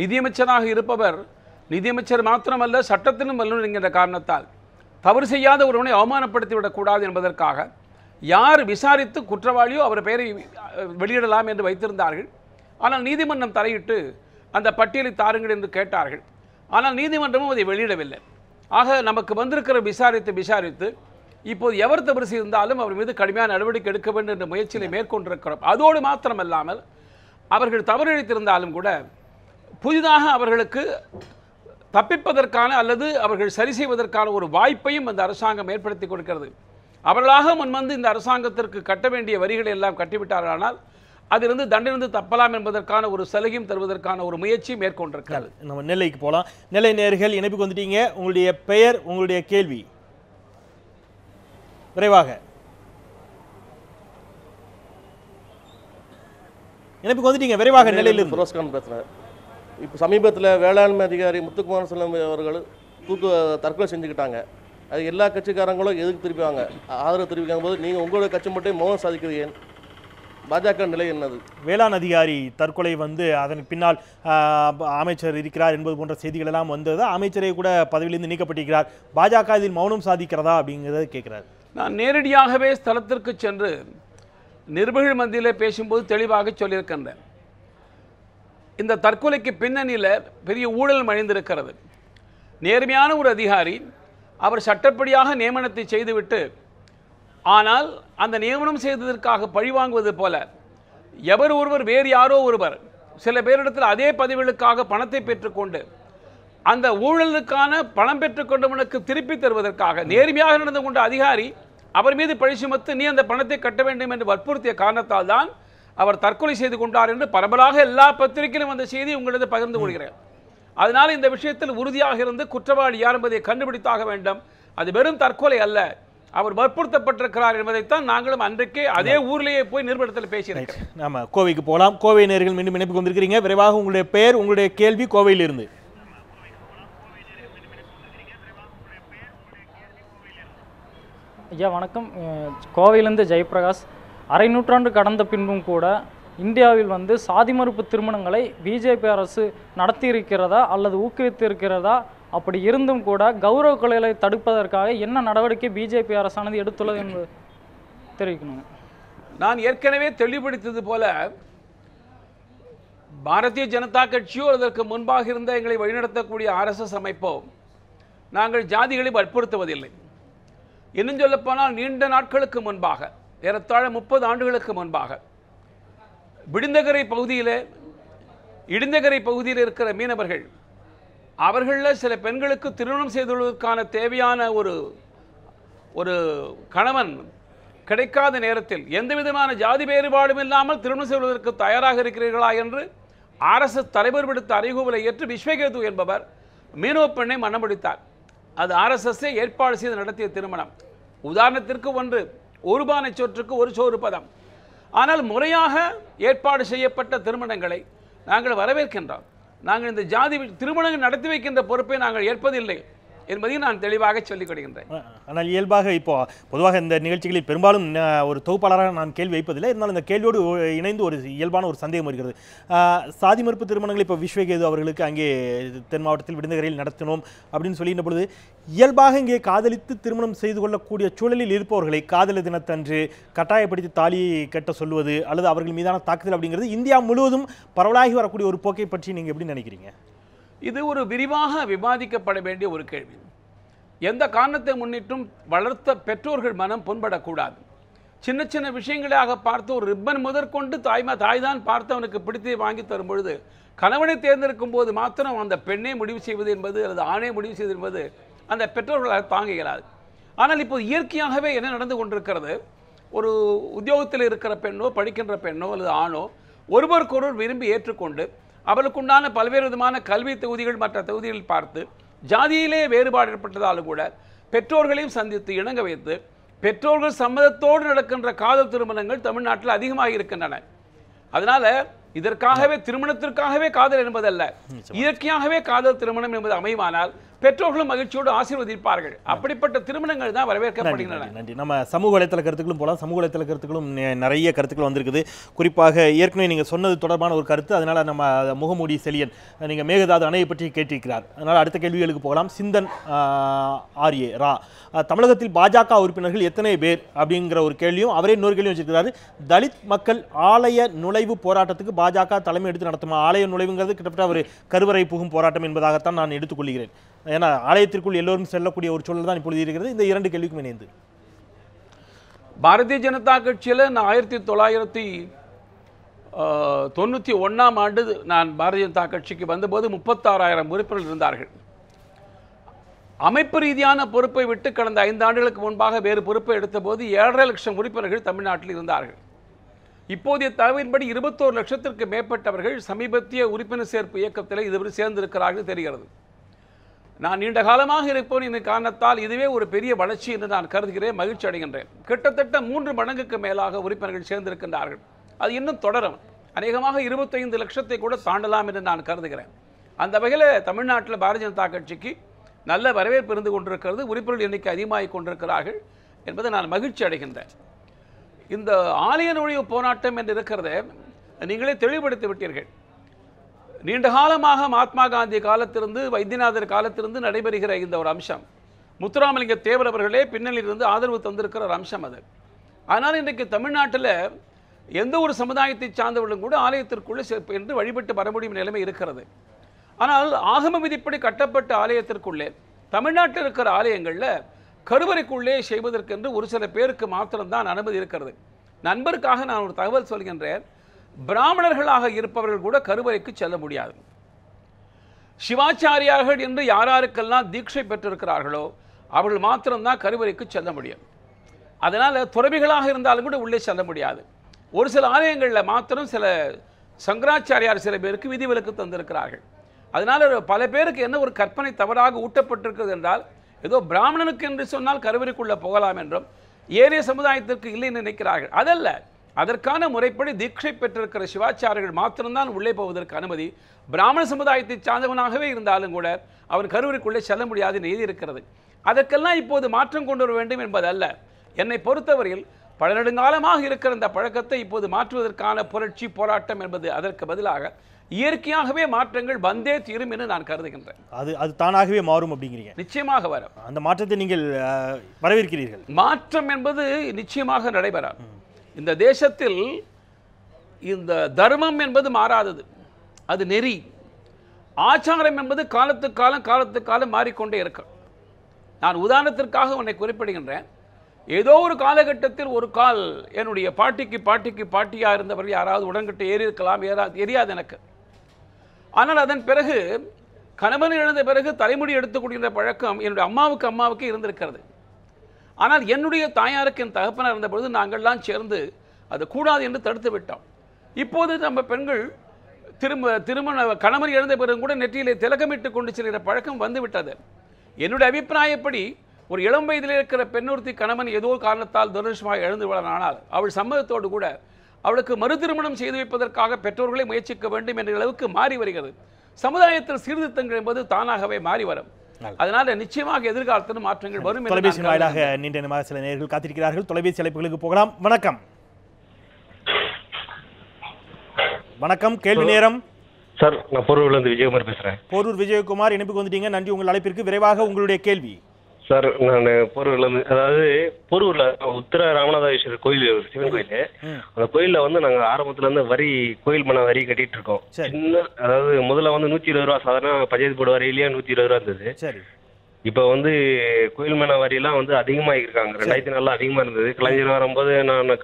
நிதியமைச்சராக இருப்பவர் நிதியமைச்சர் மாத்திரமல்ல சட்டத்திலும் வல்லுநர் என்கின்ற காரணத்தால் தவறு செய்யாத ஒருவனை அவமானப்படுத்திவிடக்கூடாது என்பதற்காக யார் விசாரித்து குற்றவாளியோ அவர் பெயரை வெளியிடலாம் என்று வைத்திருந்தார்கள் ஆனால் நீதிமன்றம் தலையிட்டு அந்த பட்டியலை தாருங்கள் என்று கேட்டார்கள் ஆனால் நீதிமன்றமும் அதை வெளியிடவில்லை ஆக நமக்கு வந்திருக்கிற விசாரித்து விசாரித்து இப்போது எவர் தவறு செய்திருந்தாலும் அவர் மீது கடுமையான நடவடிக்கை எடுக்க வேண்டும் என்ற முயற்சியை மேற்கொண்டிருக்கிறோம் அதோடு மாத்திரமல்லாமல் அவர்கள் தவறு இழைத்திருந்தாலும் கூட புதிதாக அவர்களுக்கு தப்பிப்பதற்கான அல்லது அவர்கள் சரி செய்வதற்கான ஒரு வாய்ப்பையும் அந்த அரசாங்கம் ஏற்படுத்தி கொடுக்கிறது அவர்களாக முன்வந்து இந்த அரசாங்கத்திற்கு கட்ட வேண்டிய வரிகளை எல்லாம் கட்டிவிட்டார்களானால் அதிலிருந்து தண்டனிருந்து தப்பலாம் என்பதற்கான ஒரு சலுகையும் தருவதற்கான ஒரு முயற்சி மேற்கொண்டிருக்கிறார் நம்ம நெல்லைக்கு போகலாம் நெல்லை நேர்கள் இணைப்புக்கு வந்துட்டீங்க உங்களுடைய பெயர் உங்களுடைய கேள்வி விரைவாக இணைப்புக்கு வந்துட்டீங்க விரைவாக நெல்லையில் ஃபுரோஸ்கான் பேசுகிறேன் இப்போ சமீபத்தில் வேளாண்மை அதிகாரி முத்துக்குமார் செல்வம் அவர்கள் தூக்கு தற்கொலை செஞ்சுக்கிட்டாங்க அது எல்லா கட்சிக்காரங்களும் எதுக்கு திருப்பிவாங்க ஆதரவு தெரிவிக்கும் போது நீங்கள் உங்களோட கட்சி மட்டும் மௌனம் சாதிக்கிறீங்க பாஜக நிலை என்னது வேளாண் அதிகாரி தற்கொலை வந்து அதன் பின்னால் அமைச்சர் இருக்கிறார் என்பது போன்ற செய்திகள் எல்லாம் வந்தது அமைச்சரே கூட பதவியிலிருந்து நீக்கப்பட்டிருக்கிறார் பாஜக இதில் மௌனம் சாதிக்கிறதா அப்படிங்கிறத கேட்கிறார் நான் நேரடியாகவே ஸ்தலத்திற்கு சென்று நிருபர்கள் மத்தியில் பேசும்போது தெளிவாக சொல்லியிருக்கின்றேன் இந்த தற்கொலைக்கு பின்னணியில் பெரிய ஊழல் மழிந்திருக்கிறது நேர்மையான ஒரு அதிகாரி அவர் சட்டப்படியாக நியமனத்தை செய்துவிட்டு ஆனால் அந்த நியமனம் செய்ததற்காக பழிவாங்குவது போல எவர் ஒருவர் வேறு யாரோ ஒருவர் சில பேரிடத்தில் அதே பதவிகளுக்காக பணத்தை பெற்றுக்கொண்டு அந்த ஊழலுக்கான பணம் பெற்றுக்கொண்டவனுக்கு திருப்பி தருவதற்காக நேர்மையாக நடந்து கொண்ட அதிகாரி அவர் மீது பழி சுமத்து நீ அந்த பணத்தை கட்ட வேண்டும் என்று வற்புறுத்திய காரணத்தால் தான் அவர் தற்கொலை செய்து கொண்டார் என்று பரபலாக எல்லா பத்திரிகையிலும் அந்த செய்தி உங்களது பகிர்ந்து கொள்கிறேன் அதனால் இந்த விஷயத்தில் உறுதியாக இருந்து குற்றவாளி யார் என்பதை கண்டுபிடித்தாக வேண்டும் அது வெறும் தற்கொலை அல்ல அவர் வற்புறுத்தப்பட்டிருக்கிறார் என்பதைத்தான் நாங்களும் அன்றைக்கே அதே ஊர்லேயே போய் நிறுவனத்தில் பேசியிருக்கேன் நாம கோவைக்கு போகலாம் கோவை நேர்கள் மீண்டும் இணைப்பு வந்திருக்கிறீங்க விரைவாக உங்களுடைய பெயர் உங்களுடைய கேள்வி கோவையிலிருந்து ஐயா வணக்கம் கோவையிலேருந்து ஜெயபிரகாஷ் அரை நூற்றாண்டு கடந்த பின்பும் கூட இந்தியாவில் வந்து சாதி மறுப்பு திருமணங்களை பிஜேபி அரசு நடத்தியிருக்கிறதா அல்லது ஊக்குவித்திருக்கிறதா அப்படி இருந்தும் கூட கௌரவ கொலைகளை தடுப்பதற்காக என்ன நடவடிக்கை பிஜேபி அரசானது எடுத்துள்ளது என்று தெரிவிக்கணும் நான் ஏற்கனவே தெளிவுபடுத்தது போல பாரதிய ஜனதா கட்சியோ அதற்கு முன்பாக இருந்த எங்களை வழிநடத்தக்கூடிய ஆர்எஸ்எஸ் அமைப்போ நாங்கள் ஜாதிகளை வற்புறுத்துவதில்லை இன்னும் சொல்லப்போனால் நீண்ட நாட்களுக்கு முன்பாக ஏறத்தாழ முப்பது ஆண்டுகளுக்கு முன்பாக விடுந்தகரை பகுதியில் இடிந்தகரை பகுதியில் இருக்கிற மீனவர்கள் அவர்களில் சில பெண்களுக்கு திருமணம் செய்துள்ளதற்கான தேவையான ஒரு ஒரு கணவன் கிடைக்காத நேரத்தில் எந்த விதமான ஜாதி வேறுபாடும் இல்லாமல் திருமணம் செய்வதற்கு தயாராக இருக்கிறீர்களா என்று அரசு தலைவர் விடுத்த அறிகூவலை ஏற்று விஸ்வகேது என்பவர் மீனவ பெண்ணை மனம் பிடித்தார் அது ஆர்எஸ்எஸ்ஸே ஏற்பாடு செய்து நடத்திய திருமணம் உதாரணத்திற்கு ஒன்று ஒரு பானை சொற்றுக்கு ஒரு சோறு பதம் ஆனால் முறையாக ஏற்பாடு செய்யப்பட்ட திருமணங்களை நாங்கள் வரவேற்கின்றோம் நாங்கள் இந்த ஜாதி திருமணங்கள் நடத்தி வைக்கின்ற பொறுப்பை நாங்கள் ஏற்பதில்லை என்பதையும் நான் தெளிவாக சொல்லிக் கொடுக்கின்றேன் ஆனால் இயல்பாக இப்போ பொதுவாக இந்த நிகழ்ச்சிகளில் பெரும்பாலும் ஒரு தொகுப்பாளராக நான் கேள்வி வைப்பதில்லை இருந்தாலும் இந்த கேள்வியோடு இணைந்து ஒரு இயல்பான ஒரு சந்தேகம் வருகிறது சாதி மறுப்பு திருமணங்கள் இப்போ விஸ்வகேது அவர்களுக்கு அங்கே தென் மாவட்டத்தில் விடுந்தகரையில் நடத்தினோம் அப்படின்னு சொல்லின்ற பொழுது இயல்பாக இங்கே காதலித்து திருமணம் செய்து கொள்ளக்கூடிய சூழலில் இருப்பவர்களை காதல தினத்தன்று கட்டாயப்படுத்தி தாலி கட்ட சொல்வது அல்லது அவர்கள் மீதான தாக்குதல் அப்படிங்கிறது இந்தியா முழுவதும் பரவலாகி வரக்கூடிய ஒரு போக்கை பற்றி நீங்கள் எப்படி நினைக்கிறீங்க இது ஒரு விரிவாக விவாதிக்கப்பட வேண்டிய ஒரு கேள்வி எந்த காரணத்தை முன்னிட்டும் வளர்த்த பெற்றோர்கள் மனம் புண்படக்கூடாது சின்ன சின்ன விஷயங்களாக பார்த்து ஒரு ரிப்பன் முதற்கொண்டு தாய்மா தாய் தான் பார்த்து அவனுக்கு பிடித்து வாங்கி தரும் பொழுது கணவனை தேர்ந்தெடுக்கும் போது மாத்திரம் அந்த பெண்ணே முடிவு செய்வது என்பது அல்லது ஆணே முடிவு செய்வது என்பது அந்த பெற்றோர்களால் தாங்க இயலாது ஆனால் இப்போது இயற்கையாகவே என்ன நடந்து கொண்டிருக்கிறது ஒரு உத்தியோகத்தில் இருக்கிற பெண்ணோ படிக்கின்ற பெண்ணோ அல்லது ஆணோ ஒருவருக்கொருவர் விரும்பி ஏற்றுக்கொண்டு அவளுக்குண்டான பல்வேறு விதமான கல்வி தொகுதிகள் மற்ற தொகுதிகளில் பார்த்து ஜாதியிலே வேறுபாடு ஏற்பட்டதாலும் கூட பெற்றோர்களையும் சந்தித்து இணங்க வைத்து பெற்றோர்கள் சம்மதத்தோடு நடக்கின்ற காதல் திருமணங்கள் தமிழ்நாட்டில் அதிகமாக இருக்கின்றன அதனால் இதற்காகவே திருமணத்திற்காகவே காதல் என்பதல்ல இயற்கையாகவே காதல் திருமணம் என்பது அமைவானால் பெற்றோர்களும் மகிழ்ச்சியோடு ஆசீர்வதிப்பார்கள் அப்படிப்பட்ட திருமணங்கள் தான் வரவேற்கப்படுகின்றன நன்றி நம்ம சமூக வலைத்தள கருத்துக்களும் போகலாம் சமூக வலைத்தள கருத்துக்களும் நிறைய கருத்துக்கள் வந்திருக்குது குறிப்பாக ஏற்கனவே நீங்கள் சொன்னது தொடர்பான ஒரு கருத்து அதனால் நம்ம முகமூடி செலியன் நீங்கள் மேகதாது அணையை பற்றி கேட்டிருக்கிறார் அதனால் அடுத்த கேள்விகளுக்கு போகலாம் சிந்தன் ஆரியே ரா தமிழகத்தில் பாஜக உறுப்பினர்கள் எத்தனை பேர் அப்படிங்கிற ஒரு கேள்வியும் அவரே இன்னொரு கேள்வியும் வச்சிருக்கிறாரு தலித் மக்கள் ஆலய நுழைவு போராட்டத்துக்கு பாஜக தலைமை எடுத்து நடத்துமா ஆலய நுழைவுங்கிறது கிட்டத்தட்ட ஒரு கருவறை புகும் போராட்டம் என்பதாகத்தான் நான் எடுத்துக்கொள்கிறேன் ஏன்னா ஆலயத்திற்குள் எல்லோரும் செல்லக்கூடிய ஒரு சூழல் தான் இப்பொழுது இருக்கிறது இந்த இரண்டு கேள்விக்கும் இணைந்து பாரதிய ஜனதா கட்சியில் நான் ஆயிரத்தி தொள்ளாயிரத்தி தொண்ணூற்றி ஒன்றாம் ஆண்டு நான் பாரதிய ஜனதா கட்சிக்கு வந்தபோது முப்பத்தாறாயிரம் உறுப்பினர் இருந்தார்கள் அமைப்பு ரீதியான பொறுப்பை விட்டு கடந்த ஐந்து ஆண்டுகளுக்கு முன்பாக வேறு பொறுப்பை எடுத்தபோது ஏழரை லட்சம் உறுப்பினர்கள் தமிழ்நாட்டில் இருந்தார்கள் இப்போதைய தகவலின்படி இருபத்தோரு லட்சத்திற்கு மேற்பட்டவர்கள் சமீபத்திய உறுப்பினர் சேர்ப்பு இயக்கத்தில் இதுவரை சேர்ந்திருக்கிறார்கள் தெரிகிறது நான் நீண்ட காலமாக இருப்போம் இந்த காரணத்தால் இதுவே ஒரு பெரிய வளர்ச்சி என்று நான் கருதுகிறேன் மகிழ்ச்சி அடைகின்றேன் கிட்டத்தட்ட மூன்று மடங்குக்கு மேலாக உறுப்பினர்கள் சேர்ந்திருக்கின்றார்கள் அது இன்னும் தொடரும் அநேகமாக இருபத்தைந்து லட்சத்தை கூட தாண்டலாம் என்று நான் கருதுகிறேன் அந்த வகையில் தமிழ்நாட்டில் பாரதிய ஜனதா கட்சிக்கு நல்ல வரவேற்பு இருந்து கொண்டிருக்கிறது உறுப்பினர்கள் எண்ணிக்கை அதிகமாகி கொண்டிருக்கிறார்கள் என்பதை நான் மகிழ்ச்சி அடைகின்றேன் இந்த ஆலய நுழைவு போராட்டம் என்று இருக்கிறத நீங்களே தெளிவுபடுத்தி விட்டீர்கள் நீண்ட காலமாக மகாத்மா காந்தி காலத்திலிருந்து வைத்தியநாதர் காலத்திலிருந்து நடைபெறுகிற இந்த ஒரு அம்சம் முத்துராமலிங்க தேவர் அவர்களே பின்னணியிலிருந்து ஆதரவு தந்திருக்கிற ஒரு அம்சம் அது அதனால் இன்றைக்கு தமிழ்நாட்டில் எந்த ஒரு சமுதாயத்தை சார்ந்தவர்களும் கூட ஆலயத்திற்குள்ளே என்று வழிபட்டு வர முடியும் நிலைமை இருக்கிறது ஆனால் ஆகம விதிப்படி கட்டப்பட்ட ஆலயத்திற்குள்ளே தமிழ்நாட்டில் இருக்கிற ஆலயங்களில் கருவறைக்குள்ளே செய்வதற்கென்று ஒரு சில பேருக்கு மாத்திரம்தான் அனுமதி இருக்கிறது நண்பருக்காக நான் ஒரு தகவல் சொல்கின்றேன் பிராமணர்களாக இருப்பவர்கள் கூட கருவறைக்கு செல்ல முடியாது சிவாச்சாரியார்கள் என்று யாராருக்கெல்லாம் தீட்சை பெற்றிருக்கிறார்களோ அவர்கள் மாத்திரம்தான் கருவறைக்கு செல்ல முடியும் அதனால் துறவிகளாக இருந்தாலும் கூட உள்ளே செல்ல முடியாது ஒரு சில ஆலயங்களில் மாத்திரம் சில சங்கராச்சாரியார் சில பேருக்கு விதிவிலக்கு தந்திருக்கிறார்கள் அதனால் பல பேருக்கு என்ன ஒரு கற்பனை தவறாக ஊட்டப்பட்டிருக்கிறது என்றால் ஏதோ பிராமணனுக்கு என்று சொன்னால் கருவறைக்குள்ளே போகலாம் என்றும் ஏனைய சமுதாயத்திற்கு இல்லைன்னு நினைக்கிறார்கள் அதல்ல அதற்கான முறைப்படி தீட்சை பெற்றிருக்கிற சிவாச்சாரியர்கள் மாத்திரம்தான் உள்ளே போவதற்கு அனுமதி பிராமண சமுதாயத்தை சார்ந்தவனாகவே இருந்தாலும் கூட அவன் கருவறைக்குள்ளே செல்ல முடியாது நீதி இருக்கிறது அதற்கெல்லாம் இப்போது மாற்றம் கொண்டு வர வேண்டும் என்பதல்ல என்னை பொறுத்தவரையில் பல நெடுங்காலமாக இருக்கிற இந்த பழக்கத்தை இப்போது மாற்றுவதற்கான புரட்சி போராட்டம் என்பது அதற்கு பதிலாக இயற்கையாகவே மாற்றங்கள் வந்தே தீரும் என்று நான் கருதுகின்றேன் அது அது தானாகவே மாறும் அப்படிங்கிறீங்க நிச்சயமாக வரும் அந்த மாற்றத்தை நீங்கள் வரவேற்கிறீர்கள் மாற்றம் என்பது நிச்சயமாக நடைபெறாது இந்த தேசத்தில் இந்த தர்மம் என்பது மாறாதது அது நெறி ஆச்சாரம் என்பது காலத்து காலம் காலத்து காலம் மாறிக்கொண்டே இருக்கும் நான் உதாரணத்திற்காக உன்னை குறிப்பிடுகின்றேன் ஏதோ ஒரு காலகட்டத்தில் ஒரு கால் என்னுடைய பாட்டிக்கு பாட்டிக்கு பாட்டியாக இருந்தவர் யாராவது உடன்கிட்ட ஏறி இருக்கலாம் ஏறா தெரியாது எனக்கு ஆனால் அதன் பிறகு கணவன் இழந்த பிறகு தலைமுடி எடுத்துக்கொள்கின்ற பழக்கம் என்னுடைய அம்மாவுக்கு அம்மாவுக்கு இருந்திருக்கிறது ஆனால் என்னுடைய தாயாருக்கு என் தகப்பனார் இருந்தபொழுது நாங்கள்லாம் சேர்ந்து அது கூடாது என்று தடுத்து விட்டோம் இப்போது நம்ம பெண்கள் திரும்ப திருமண கணவர் இழந்த பிறகு கூட நெற்றியிலே திலகமிட்டு கொண்டு செல்கிற பழக்கம் வந்துவிட்டது என்னுடைய அபிப்பிராயப்படி ஒரு இளம் வயதில் இருக்கிற பெண்ணுறுத்தி கணவன் ஏதோ காரணத்தால் துரதிருஷ்டமாக இழந்து ஆனால் அவள் சம்மதத்தோடு கூட அவளுக்கு மறு திருமணம் செய்து வைப்பதற்காக பெற்றோர்களை முயற்சிக்க வேண்டும் என்ற அளவுக்கு மாறி வருகிறது சமுதாயத்தில் சீர்திருத்தங்கள் என்பது தானாகவே மாறி வரும் அதனால நிச்சயமாக எதிர்காலத்தில் மாற்றங்கள் வரும் தொலைபேசி வாயிலாக நீண்ட சில நேர்கள் காத்திருக்கிறார்கள் தொலைபேசி அழைப்புகளுக்கு போகலாம் வணக்கம் வணக்கம் கேள்வி நேரம் சார் நான் போரூர்லேருந்து விஜயகுமார் பேசுறேன் போரூர் விஜயகுமார் இணைப்புக்கு வந்துட்டீங்க நன்றி உங்கள் அழைப்பிற்கு விரைவாக உங்களுடைய கேள்வி சார் நான் போரூர்லேருந்து அதாவது போரூரில் உத்தர ராமநாதேஸ்வரர் கோயில் சிவன் கோயில் அந்த கோயிலில் வந்து நாங்கள் ஆரம்பத்துலேருந்து வரி கோயில் மன வரி கட்டிட்டு இருக்கோம் சின்ன அதாவது முதல்ல வந்து நூற்றி இருபது ரூபா சாதாரண பஞ்சாயத்து போர்டு வரையிலேயே நூற்றி இருபது ரூபா இருந்தது இப்போ வந்து கோயில் மன எல்லாம் வந்து அதிகமா இருக்காங்க ரெண்டாயிரத்தி நாலில் அதிகமா இருந்தது கலைஞர் வரும்போது நான்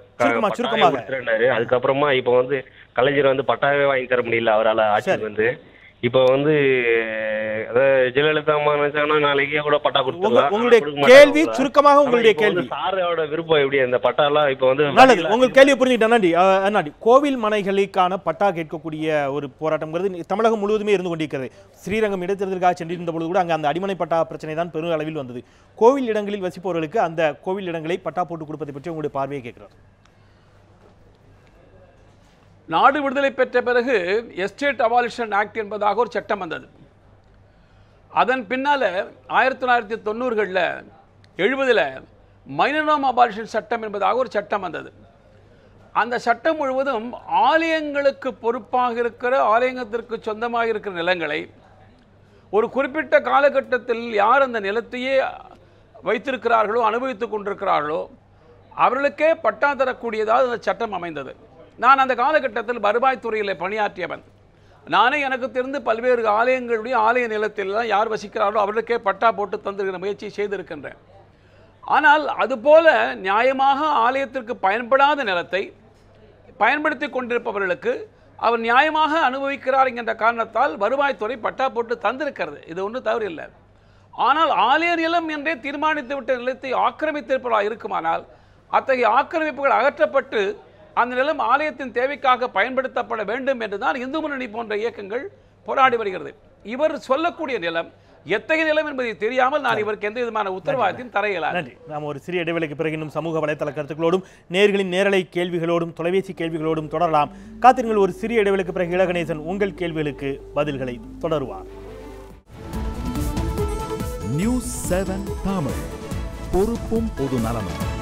அதுக்கப்புறமா இப்போ வந்து கலைஞர் வந்து பட்டாவே வாங்கி தர முடியல அவரால் ஆட்சி வந்து இப்போ வந்து ஜெயலலிதா அம்மா நினைச்சாங்கன்னா நாளைக்கே கூட பட்டா கொடுத்துருவாங்க உங்களுடைய கேள்வி சுருக்கமாக உங்களுடைய கேள்வி சாரோட விருப்பம் எப்படி அந்த பட்டா எல்லாம் இப்ப வந்து நல்லது உங்களுக்கு கேள்வி புரிஞ்சுக்கிட்டேன் அண்ணாடி கோவில் மனைகளுக்கான பட்டா கேட்கக்கூடிய ஒரு போராட்டம்ங்கிறது தமிழகம் முழுவதுமே இருந்து கொண்டிருக்கிறது ஸ்ரீரங்கம் இடைத்தேர்தலுக்காக சென்றிருந்த பொழுது கூட அங்கே அந்த அடிமனை பட்டா பிரச்சனை தான் பெரும் அளவில் வந்தது கோவில் இடங்களில் வசிப்பவர்களுக்கு அந்த கோவில் இடங்களை பட்டா போட்டு கொடுப்பதை பற்றி உங்களுடைய பார்வையை கேட்கிறார் நாடு விடுதலை பெற்ற பிறகு எஸ்டேட் அபாலிஷன் ஆக்ட் என்பதாக ஒரு சட்டம் வந்தது அதன் பின்னால் ஆயிரத்தி தொள்ளாயிரத்தி தொண்ணூறுகளில் எழுபதில் மைனரோம் அபாலிஷன் சட்டம் என்பதாக ஒரு சட்டம் வந்தது அந்த சட்டம் முழுவதும் ஆலயங்களுக்கு பொறுப்பாக இருக்கிற ஆலயங்கத்திற்கு சொந்தமாக இருக்கிற நிலங்களை ஒரு குறிப்பிட்ட காலகட்டத்தில் யார் அந்த நிலத்தையே வைத்திருக்கிறார்களோ அனுபவித்து கொண்டிருக்கிறார்களோ அவர்களுக்கே பட்டா தரக்கூடியதாக அந்த சட்டம் அமைந்தது நான் அந்த காலகட்டத்தில் துறையில் பணியாற்றியவன் நானே எனக்கு தெரிந்து பல்வேறு ஆலயங்களுடைய ஆலய நிலத்திலெல்லாம் யார் வசிக்கிறாரோ அவர்களுக்கே பட்டா போட்டு தந்திருக்கிற முயற்சி செய்திருக்கின்றேன் ஆனால் அதுபோல நியாயமாக ஆலயத்திற்கு பயன்படாத நிலத்தை பயன்படுத்தி கொண்டிருப்பவர்களுக்கு அவர் நியாயமாக அனுபவிக்கிறார் என்கின்ற காரணத்தால் வருவாய்த்துறை பட்டா போட்டு தந்திருக்கிறது இது ஒன்றும் தவறு இல்லை ஆனால் ஆலய நிலம் என்றே தீர்மானித்துவிட்ட நிலத்தை ஆக்கிரமித்திருப்பதாக இருக்குமானால் அத்தகைய ஆக்கிரமிப்புகள் அகற்றப்பட்டு அந்த நிலம் ஆலயத்தின் தேவைக்காக பயன்படுத்தப்பட வேண்டும் என்று தான் இந்து முன்னணி போன்ற இயக்கங்கள் போராடி வருகிறது இவர் சொல்லக்கூடிய நிலம் எத்தகைய நிலம் என்பதை தெரியாமல் நான் இவருக்கு எந்த விதமான உத்தரவாதத்தையும் தரையலாம் நன்றி நாம் ஒரு சிறிய இடைவெளிக்கு பிறகு இன்னும் சமூக வலைதள கருத்துக்களோடும் நேர்களின் நேரலை கேள்விகளோடும் தொலைபேசி கேள்விகளோடும் தொடரலாம் காத்திருங்கள் ஒரு சிறிய இடைவெளிக்கு பிறகு இளகணேசன் உங்கள் கேள்விகளுக்கு பதில்களை தொடருவார் நியூஸ் செவன் தமிழ் பொறுப்பும் பொது நலமும்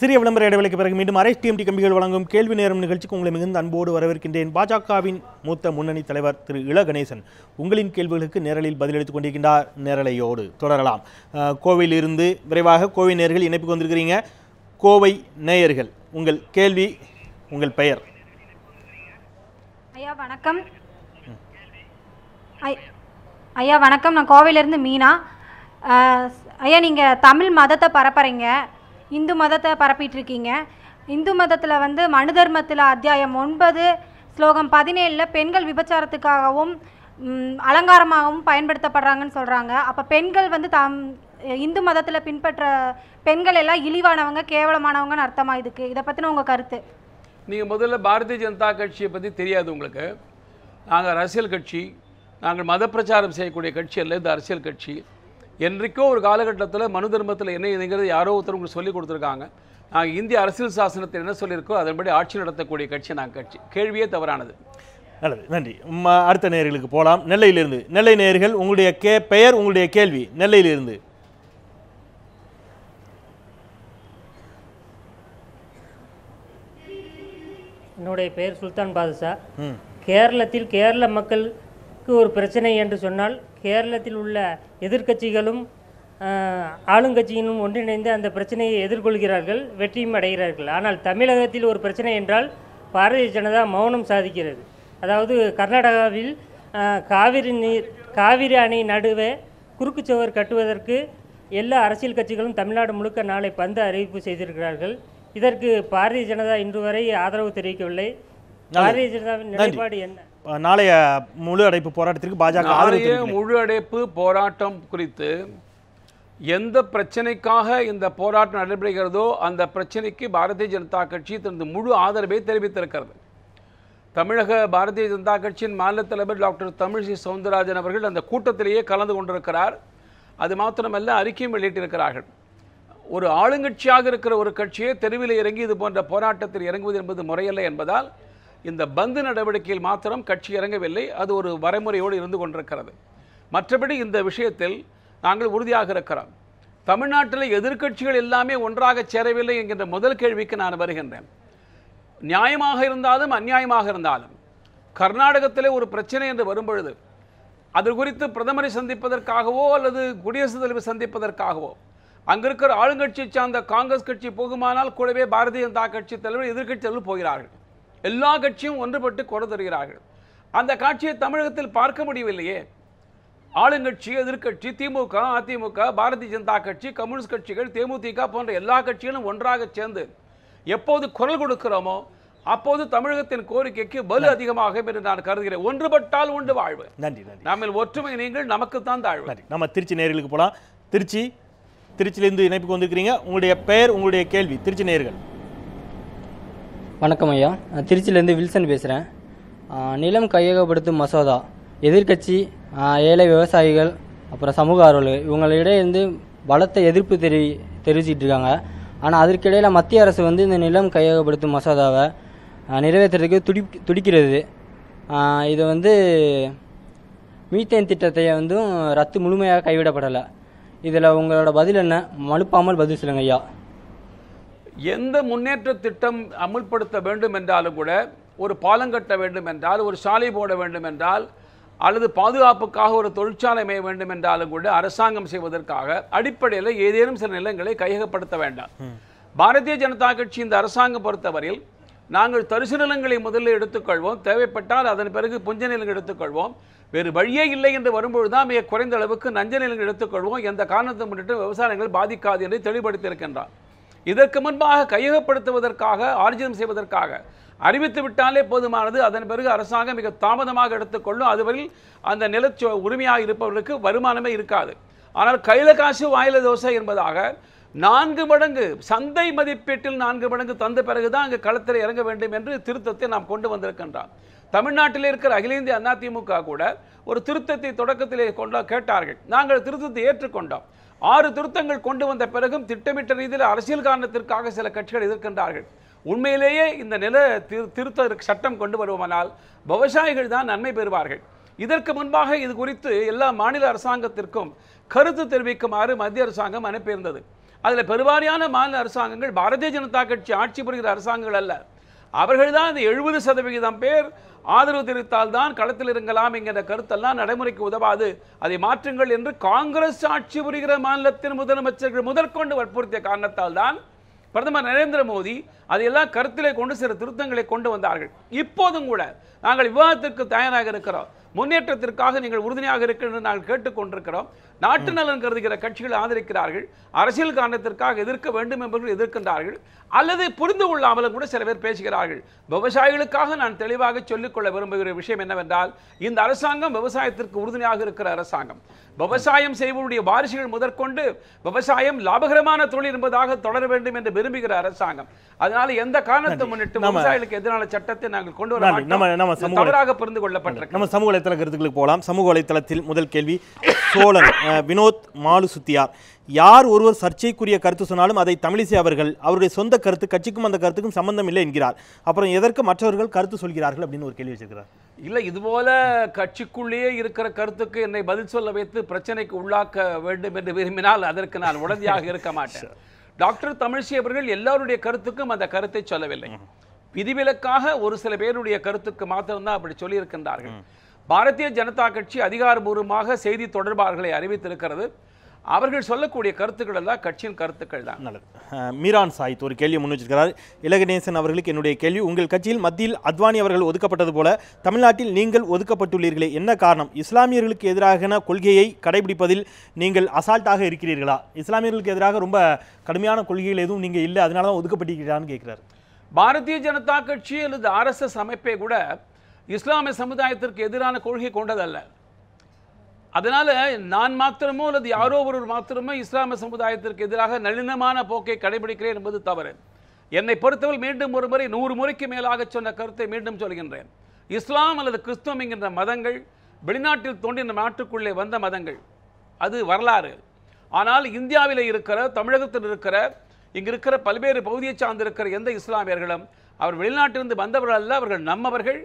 சிறிய விளம்பர இடைவெளிக்கு பிறகு மீண்டும் அரை டிஎம்டி கம்பிகள் வழங்கும் கேள்வி நேரம் நிகழ்ச்சிக்கு உங்களை மிகுந்த அன்போடு வரவேற்கின்றேன் பாஜகவின் மூத்த முன்னணி தலைவர் திரு இள கணேசன் உங்களின் கேள்விகளுக்கு நேரலில் பதிலளித்துக் கொண்டிருக்கின்றார் நேரலையோடு தொடரலாம் இருந்து விரைவாக கோவை நேர்கள் இணைப்புக்கு வந்திருக்கிறீங்க கோவை நேயர்கள் உங்கள் கேள்வி உங்கள் பெயர் ஐயா வணக்கம் ஐயா வணக்கம் நான் கோவையிலேருந்து மீனா ஐயா நீங்கள் தமிழ் மதத்தை பரப்புறீங்க இந்து மதத்தை பரப்பிட்டுருக்கீங்க இந்து மதத்தில் வந்து மனு தர்மத்தில் அத்தியாயம் ஒன்பது ஸ்லோகம் பதினேழில் பெண்கள் விபச்சாரத்துக்காகவும் அலங்காரமாகவும் பயன்படுத்தப்படுறாங்கன்னு சொல்கிறாங்க அப்போ பெண்கள் வந்து தாம் இந்து மதத்தில் பின்பற்ற பெண்கள் எல்லாம் இழிவானவங்க கேவலமானவங்கன்னு அர்த்தமாக இதுக்கு இதை பற்றின உங்கள் கருத்து நீங்கள் முதல்ல பாரதிய ஜனதா கட்சியை பற்றி தெரியாது உங்களுக்கு நாங்கள் அரசியல் கட்சி நாங்கள் மத பிரச்சாரம் செய்யக்கூடிய கட்சி அல்ல இந்த அரசியல் கட்சி என்றைக்கோ ஒரு காலகட்டத்தில் மனு தர்மத்தில் என்ன இதுங்கிறது யாரோ ஒருத்தர் உங்களுக்கு சொல்லிக் கொடுத்துருக்காங்க நாங்கள் இந்திய அரசியல் சாசனத்தில் என்ன சொல்லியிருக்கோ அதன்படி ஆட்சி நடத்தக்கூடிய கட்சி நாங்கள் கட்சி கேள்வியே தவறானது நல்லது நன்றி அடுத்த நேர்களுக்கு போகலாம் நெல்லையிலிருந்து நெல்லை நேர்கள் உங்களுடைய கே பெயர் உங்களுடைய கேள்வி நெல்லையிலிருந்து என்னுடைய பெயர் சுல்தான் பாதுஷா கேரளத்தில் கேரள மக்கள் ஒரு பிரச்சனை என்று சொன்னால் கேரளத்தில் உள்ள எதிர்க்கட்சிகளும் ஆளுங்கட்சியினும் ஒன்றிணைந்து அந்த பிரச்சனையை எதிர்கொள்கிறார்கள் வெற்றியும் அடைகிறார்கள் ஆனால் தமிழகத்தில் ஒரு பிரச்சனை என்றால் பாரதிய ஜனதா மௌனம் சாதிக்கிறது அதாவது கர்நாடகாவில் காவிரி நீர் காவிரி அணை நடுவே குறுக்கு சுவர் கட்டுவதற்கு எல்லா அரசியல் கட்சிகளும் தமிழ்நாடு முழுக்க நாளை பந்து அறிவிப்பு செய்திருக்கிறார்கள் இதற்கு பாரதிய ஜனதா இன்று வரை ஆதரவு தெரிவிக்கவில்லை பாரதிய ஜனதாவின் நிலைப்பாடு என்ன நாளைய முழு அடைப்பு போராட்டத்திற்கு பாஜக முழு அடைப்பு போராட்டம் குறித்து எந்த பிரச்சனைக்காக இந்த போராட்டம் நடைபெறுகிறதோ அந்த பிரச்சனைக்கு பாரதிய ஜனதா கட்சி தனது முழு ஆதரவை தெரிவித்திருக்கிறது தமிழக பாரதிய ஜனதா கட்சியின் மாநில தலைவர் டாக்டர் தமிழிசை சவுந்தரராஜன் அவர்கள் அந்த கூட்டத்திலேயே கலந்து கொண்டிருக்கிறார் அது மாத்திரமல்ல அறிக்கையும் வெளியிட்டிருக்கிறார்கள் ஒரு ஆளுங்கட்சியாக இருக்கிற ஒரு கட்சியே தெருவில் இறங்கி இது போன்ற போராட்டத்தில் இறங்குவது என்பது முறையல்ல என்பதால் இந்த பந்து நடவடிக்கையில் மாத்திரம் கட்சி இறங்கவில்லை அது ஒரு வரைமுறையோடு இருந்து கொண்டிருக்கிறது மற்றபடி இந்த விஷயத்தில் நாங்கள் உறுதியாக இருக்கிறோம் தமிழ்நாட்டில் எதிர்க்கட்சிகள் எல்லாமே ஒன்றாக சேரவில்லை என்கின்ற முதல் கேள்விக்கு நான் வருகின்றேன் நியாயமாக இருந்தாலும் அந்நியாயமாக இருந்தாலும் கர்நாடகத்திலே ஒரு பிரச்சனை என்று வரும்பொழுது அது குறித்து பிரதமரை சந்திப்பதற்காகவோ அல்லது குடியரசுத் தலைவர் சந்திப்பதற்காகவோ அங்கிருக்கிற ஆளுங்கட்சியை சார்ந்த காங்கிரஸ் கட்சி போகுமானால் கூடவே பாரதிய ஜனதா கட்சி தலைவர் எதிர்கட்சி தலைவர் போகிறார்கள் எல்லா கட்சியும் ஒன்றுபட்டு குறை தருகிறார்கள் அந்த காட்சியை தமிழகத்தில் பார்க்க முடியவில்லையே ஆளுங்கட்சி எதிர்கட்சி திமுக அதிமுக பாரதிய ஜனதா கட்சி கம்யூனிஸ்ட் கட்சிகள் தேமுதிக போன்ற எல்லா கட்சிகளும் ஒன்றாக சேர்ந்து எப்போது குரல் கொடுக்கிறோமோ அப்போது தமிழகத்தின் கோரிக்கைக்கு பலு அதிகமாக என்று நான் கருதுகிறேன் ஒன்றுபட்டால் உண்டு வாழ்வு நன்றி நன்றி நம்ம ஒற்றுமை நீங்கள் நமக்கு தான் தாழ்வு நம்ம திருச்சி நேர்களுக்கு போகலாம் திருச்சி திருச்சியிலிருந்து இணைப்புக்கு வந்திருக்கிறீங்க உங்களுடைய பெயர் உங்களுடைய கேள்வி திருச்சி நேர்கள் வணக்கம் ஐயா நான் திருச்சியிலேருந்து வில்சன் பேசுகிறேன் நிலம் கையகப்படுத்தும் மசோதா எதிர்கட்சி ஏழை விவசாயிகள் அப்புறம் சமூக ஆர்வலர்கள் இவங்களிடையே இருந்து பலத்தை எதிர்ப்பு தெரி தெரிவிச்சிட்டு இருக்காங்க ஆனால் அதற்கிடையில் மத்திய அரசு வந்து இந்த நிலம் கையகப்படுத்தும் மசோதாவை நிறைவேற்றுறதுக்கு துடி துடிக்கிறது இதை வந்து மீத்தேன் திட்டத்தை வந்து ரத்து முழுமையாக கைவிடப்படலை இதில் உங்களோட பதில் என்ன மனுப்பாமல் பதில் சொல்லுங்கள் ஐயா எந்த முன்னேற்ற திட்டம் அமுல்படுத்த வேண்டும் என்றாலும் கூட ஒரு பாலம் கட்ட வேண்டும் என்றால் ஒரு சாலை போட வேண்டும் என்றால் அல்லது பாதுகாப்புக்காக ஒரு தொழிற்சாலை அமைய வேண்டும் என்றாலும் கூட அரசாங்கம் செய்வதற்காக அடிப்படையில் ஏதேனும் சில நிலங்களை கையகப்படுத்த வேண்டாம் பாரதிய ஜனதா கட்சி இந்த அரசாங்கம் பொறுத்தவரையில் நாங்கள் தரிசு நிலங்களை முதலில் எடுத்துக்கொள்வோம் தேவைப்பட்டால் அதன் பிறகு புஞ்ச நிலங்கள் எடுத்துக்கொள்வோம் வேறு வழியே இல்லை என்று வரும்பொழுது தான் மிக குறைந்த அளவுக்கு நஞ்ச நிலங்கள் எடுத்துக்கொள்வோம் எந்த காரணத்தை முன்னிட்டு விவசாயங்கள் பாதிக்காது என்று தெளிவுபடுத்தியிருக்கின்றான் இதற்கு முன்பாக கையகப்படுத்துவதற்காக ஆர்ஜனம் செய்வதற்காக அறிவித்து விட்டாலே போதுமானது அதன் பிறகு அரசாங்கம் மிக தாமதமாக எடுத்துக்கொள்ளும் அதுவரையில் அந்த நில உரிமையாக இருப்பவர்களுக்கு வருமானமே இருக்காது ஆனால் கையில காசு வாயில தோசை என்பதாக நான்கு மடங்கு சந்தை மதிப்பீட்டில் நான்கு மடங்கு தந்த பிறகுதான் அங்கு களத்தில் இறங்க வேண்டும் என்று திருத்தத்தை நாம் கொண்டு வந்திருக்கின்றோம் தமிழ்நாட்டில் இருக்கிற அகில இந்திய அதிமுக கூட ஒரு திருத்தத்தை தொடக்கத்திலே கொண்டா கேட்டார்கள் நாங்கள் திருத்தத்தை ஏற்றுக்கொண்டோம் ஆறு திருத்தங்கள் கொண்டு வந்த பிறகும் திட்டமிட்ட ரீதியில் அரசியல் காரணத்திற்காக சில கட்சிகள் எதிர்க்கின்றார்கள் உண்மையிலேயே இந்த நில திரு திருத்த சட்டம் கொண்டு வருவதனால் விவசாயிகள் தான் நன்மை பெறுவார்கள் இதற்கு முன்பாக இது குறித்து எல்லா மாநில அரசாங்கத்திற்கும் கருத்து தெரிவிக்குமாறு மத்திய அரசாங்கம் அனுப்பியிருந்தது அதில் பெருவாரியான மாநில அரசாங்கங்கள் பாரதிய ஜனதா கட்சி ஆட்சி புரிகிற அரசாங்கங்கள் அல்ல அவர்கள் தான் இந்த எழுபது சதவிகிதம் பேர் ஆதரவு தெரிவித்தால் தான் களத்தில் இருங்கலாம் என்கிற கருத்தெல்லாம் நடைமுறைக்கு உதவாது அதை மாற்றுங்கள் என்று காங்கிரஸ் ஆட்சி புரிகிற மாநிலத்தின் முதலமைச்சர்கள் முதற்கொண்டு வற்புறுத்திய காரணத்தால் தான் பிரதமர் நரேந்திர மோடி அதையெல்லாம் கருத்திலே கொண்டு சில திருத்தங்களை கொண்டு வந்தார்கள் இப்போதும் கூட நாங்கள் விவாதத்திற்கு தயாராக இருக்கிறோம் முன்னேற்றத்திற்காக நீங்கள் உறுதுணையாக இருக்க நாங்கள் கேட்டுக்கொண்டிருக்கிறோம் நாட்டு நலன் கருதுகிற கட்சிகள் ஆதரிக்கிறார்கள் அரசியல் காரணத்திற்காக எதிர்க்க வேண்டும் என்பவர்கள் எதிர்க்கின்றார்கள் அல்லது புரிந்து கொள்ளாமலும் கூட சில பேர் பேசுகிறார்கள் விவசாயிகளுக்காக நான் தெளிவாக சொல்லிக்கொள்ள விரும்புகிற விஷயம் என்னவென்றால் இந்த அரசாங்கம் விவசாயத்திற்கு உறுதுணையாக இருக்கிற அரசாங்கம் விவசாயம் செய்வருடைய வாரிசுகள் முதற்கொண்டு விவசாயம் லாபகரமான தொழில் என்பதாக தொடர வேண்டும் என்று விரும்புகிற அரசாங்கம் அதனால எந்த காரணத்தை முன்னிட்டு விவசாயிகளுக்கு எதிரான சட்டத்தை நாங்கள் கொண்டு வர தவறாக புரிந்து கொள்ளப்பட்டிருக்கிறோம் வலைத்தள கருத்துக்களுக்கு போகலாம் சமூக வலைத்தளத்தில் முதல் கேள்வி சோழன் வினோத் மாலு சுத்தியார் யார் ஒருவர் சர்ச்சைக்குரிய கருத்து சொன்னாலும் அதை தமிழிசை அவர்கள் அவருடைய சொந்த கருத்து கட்சிக்கும் அந்த கருத்துக்கும் சம்பந்தம் இல்லை என்கிறார் அப்புறம் எதற்கு மற்றவர்கள் கருத்து சொல்கிறார்கள் அப்படின்னு ஒரு கேள்வி வச்சிருக்கிறார் இல்லை இதுபோல கட்சிக்குள்ளேயே இருக்கிற கருத்துக்கு என்னை பதில் சொல்ல வைத்து பிரச்சனைக்கு உள்ளாக்க வேண்டும் என்று விரும்பினால் அதற்கு நான் உடனடியாக இருக்க மாட்டேன் டாக்டர் தமிழிசை அவர்கள் எல்லாருடைய கருத்துக்கும் அந்த கருத்தை சொல்லவில்லை விதிவிலக்காக ஒரு சில பேருடைய கருத்துக்கு மாத்திரம்தான் அப்படி சொல்லியிருக்கின்றார்கள் பாரதிய ஜனதா கட்சி அதிகாரபூர்வமாக செய்தி தொடர்பாளர்களை அறிவித்திருக்கிறது அவர்கள் சொல்லக்கூடிய கருத்துக்கள் எல்லாம் கட்சியின் கருத்துக்கள் தான் நல்லது மீரான் சாயித் ஒரு கேள்வி வச்சிருக்கிறார் இலகணேசன் அவர்களுக்கு என்னுடைய கேள்வி உங்கள் கட்சியில் மத்தியில் அத்வானி அவர்கள் ஒதுக்கப்பட்டது போல தமிழ்நாட்டில் நீங்கள் ஒதுக்கப்பட்டுள்ளீர்களே என்ன காரணம் இஸ்லாமியர்களுக்கு எதிரான கொள்கையை கடைபிடிப்பதில் நீங்கள் அசால்ட்டாக இருக்கிறீர்களா இஸ்லாமியர்களுக்கு எதிராக ரொம்ப கடுமையான கொள்கைகள் எதுவும் நீங்கள் இல்லை அதனால தான் ஒதுக்கப்பட்டிருக்கிறான்னு கேட்குறாரு பாரதிய ஜனதா கட்சி அல்லது ஆர்எஸ்எஸ் அமைப்பே கூட இஸ்லாமிய சமுதாயத்திற்கு எதிரான கொள்கை கொண்டதல்ல அதனால் நான் மாத்திரமோ அல்லது யாரோ ஒருவர் மாத்திரமோ இஸ்லாமிய சமுதாயத்திற்கு எதிராக நளினமான போக்கை கடைபிடிக்கிறேன் என்பது தவறு என்னை பொறுத்தவரை மீண்டும் ஒரு முறை நூறு முறைக்கு மேலாக சொன்ன கருத்தை மீண்டும் சொல்கின்றேன் இஸ்லாம் அல்லது கிறிஸ்துவம் என்கின்ற மதங்கள் வெளிநாட்டில் தோண்டின நாட்டுக்குள்ளே வந்த மதங்கள் அது வரலாறு ஆனால் இந்தியாவில் இருக்கிற தமிழகத்தில் இருக்கிற இங்கே இருக்கிற பல்வேறு பகுதியை சார்ந்திருக்கிற எந்த இஸ்லாமியர்களும் அவர் வெளிநாட்டிலிருந்து வந்தவர்கள் அல்ல அவர்கள் நம்மவர்கள்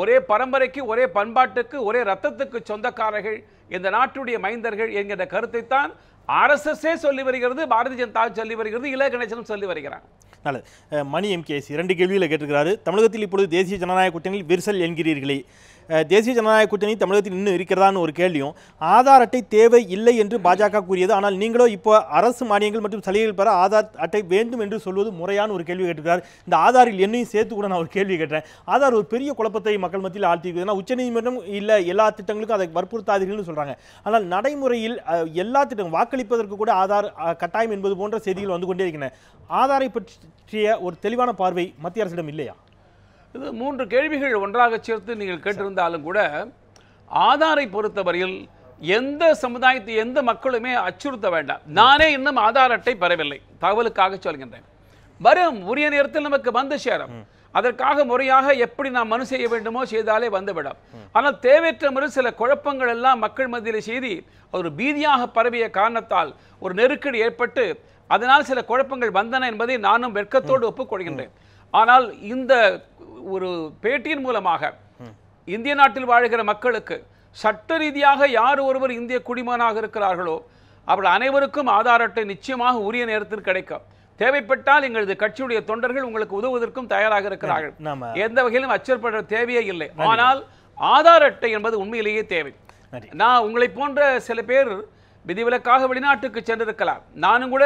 ஒரே பரம்பரைக்கு ஒரே பண்பாட்டுக்கு ஒரே ரத்தத்துக்கு சொந்தக்காரர்கள் இந்த நாட்டுடைய மைந்தர்கள் என்கிற கருத்தைத்தான் ஆர்எஸ்எஸ்ஸே சொல்லி வருகிறது பாரதிய ஜனதா சொல்லி வருகிறது இள கணேசனும் சொல்லி வருகிறாங்க நல்லது மணி எம் கேஸ் இரண்டு கேள்வியில் கேட்டுக்கிறாரு தமிழகத்தில் இப்பொழுது தேசிய ஜனநாயக கூட்டணியில் விரிசல் என்கிறீர்களே தேசிய ஜனநாயக கூட்டணி தமிழகத்தில் இன்னும் இருக்கிறதான்னு ஒரு கேள்வியும் ஆதார் அட்டை தேவை இல்லை என்று பாஜக கூறியது ஆனால் நீங்களோ இப்போ அரசு மானியங்கள் மற்றும் சலுகைகள் பெற ஆதார் அட்டை வேண்டும் என்று சொல்வது முறையான ஒரு கேள்வி கேட்டுக்கிறார் இந்த ஆதாரில் என்னையும் சேர்த்து கூட நான் ஒரு கேள்வி கேட்டேன் ஆதார் ஒரு பெரிய குழப்பத்தை மக்கள் மத்தியில் ஆழ்த்திருக்குது உச்சநீதிமன்றம் இல்லை எல்லா திட்டங்களுக்கும் அதை வற்புறுத்தாதீர்கள்னு சொல்கிறாங்க ஆனால் நடைமுறையில் எல்லா திட்டங்களும் வாக்களிப்பதற்கு கூட ஆதார் கட்டாயம் என்பது போன்ற செய்திகள் வந்து கொண்டே இருக்கின்றன ஆதாரை பற்றிய ஒரு தெளிவான பார்வை மத்திய அரசிடம் இல்லையா இது மூன்று கேள்விகள் ஒன்றாக சேர்த்து நீங்கள் கேட்டிருந்தாலும் கூட ஆதாரை பொறுத்தவரையில் எந்த சமுதாயத்தை எந்த மக்களுமே அச்சுறுத்த வேண்டாம் நானே இன்னும் ஆதார் அட்டை பெறவில்லை தகவலுக்காக சொல்கின்றேன் வரும் உரிய நேரத்தில் நமக்கு வந்து சேரும் அதற்காக முறையாக எப்படி நாம் மனு செய்ய வேண்டுமோ செய்தாலே வந்துவிடும் ஆனால் தேவையற்ற முறை சில குழப்பங்கள் எல்லாம் மக்கள் மத்தியில் செய்தி ஒரு பீதியாக பரவிய காரணத்தால் ஒரு நெருக்கடி ஏற்பட்டு அதனால் சில குழப்பங்கள் வந்தன என்பதை நானும் வெட்கத்தோடு ஒப்புக்கொள்கின்றேன் ஆனால் இந்த ஒரு பேட்டியின் மூலமாக இந்திய நாட்டில் வாழ்கிற மக்களுக்கு சட்ட ரீதியாக யார் ஒருவர் இந்திய குடிமகனாக இருக்கிறார்களோ அவர்கள் அனைவருக்கும் ஆதார் அட்டை நிச்சயமாக உரிய நேரத்தில் கிடைக்கும் தேவைப்பட்டால் எங்களது கட்சியுடைய தொண்டர்கள் உங்களுக்கு உதவுவதற்கும் தயாராக இருக்கிறார்கள் எந்த வகையிலும் அச்சப்படுற தேவையே இல்லை ஆனால் ஆதார் அட்டை என்பது உண்மையிலேயே தேவை நான் உங்களை போன்ற சில பேர் விதிவிலக்காக வெளிநாட்டுக்கு சென்றிருக்கலாம் நானும் கூட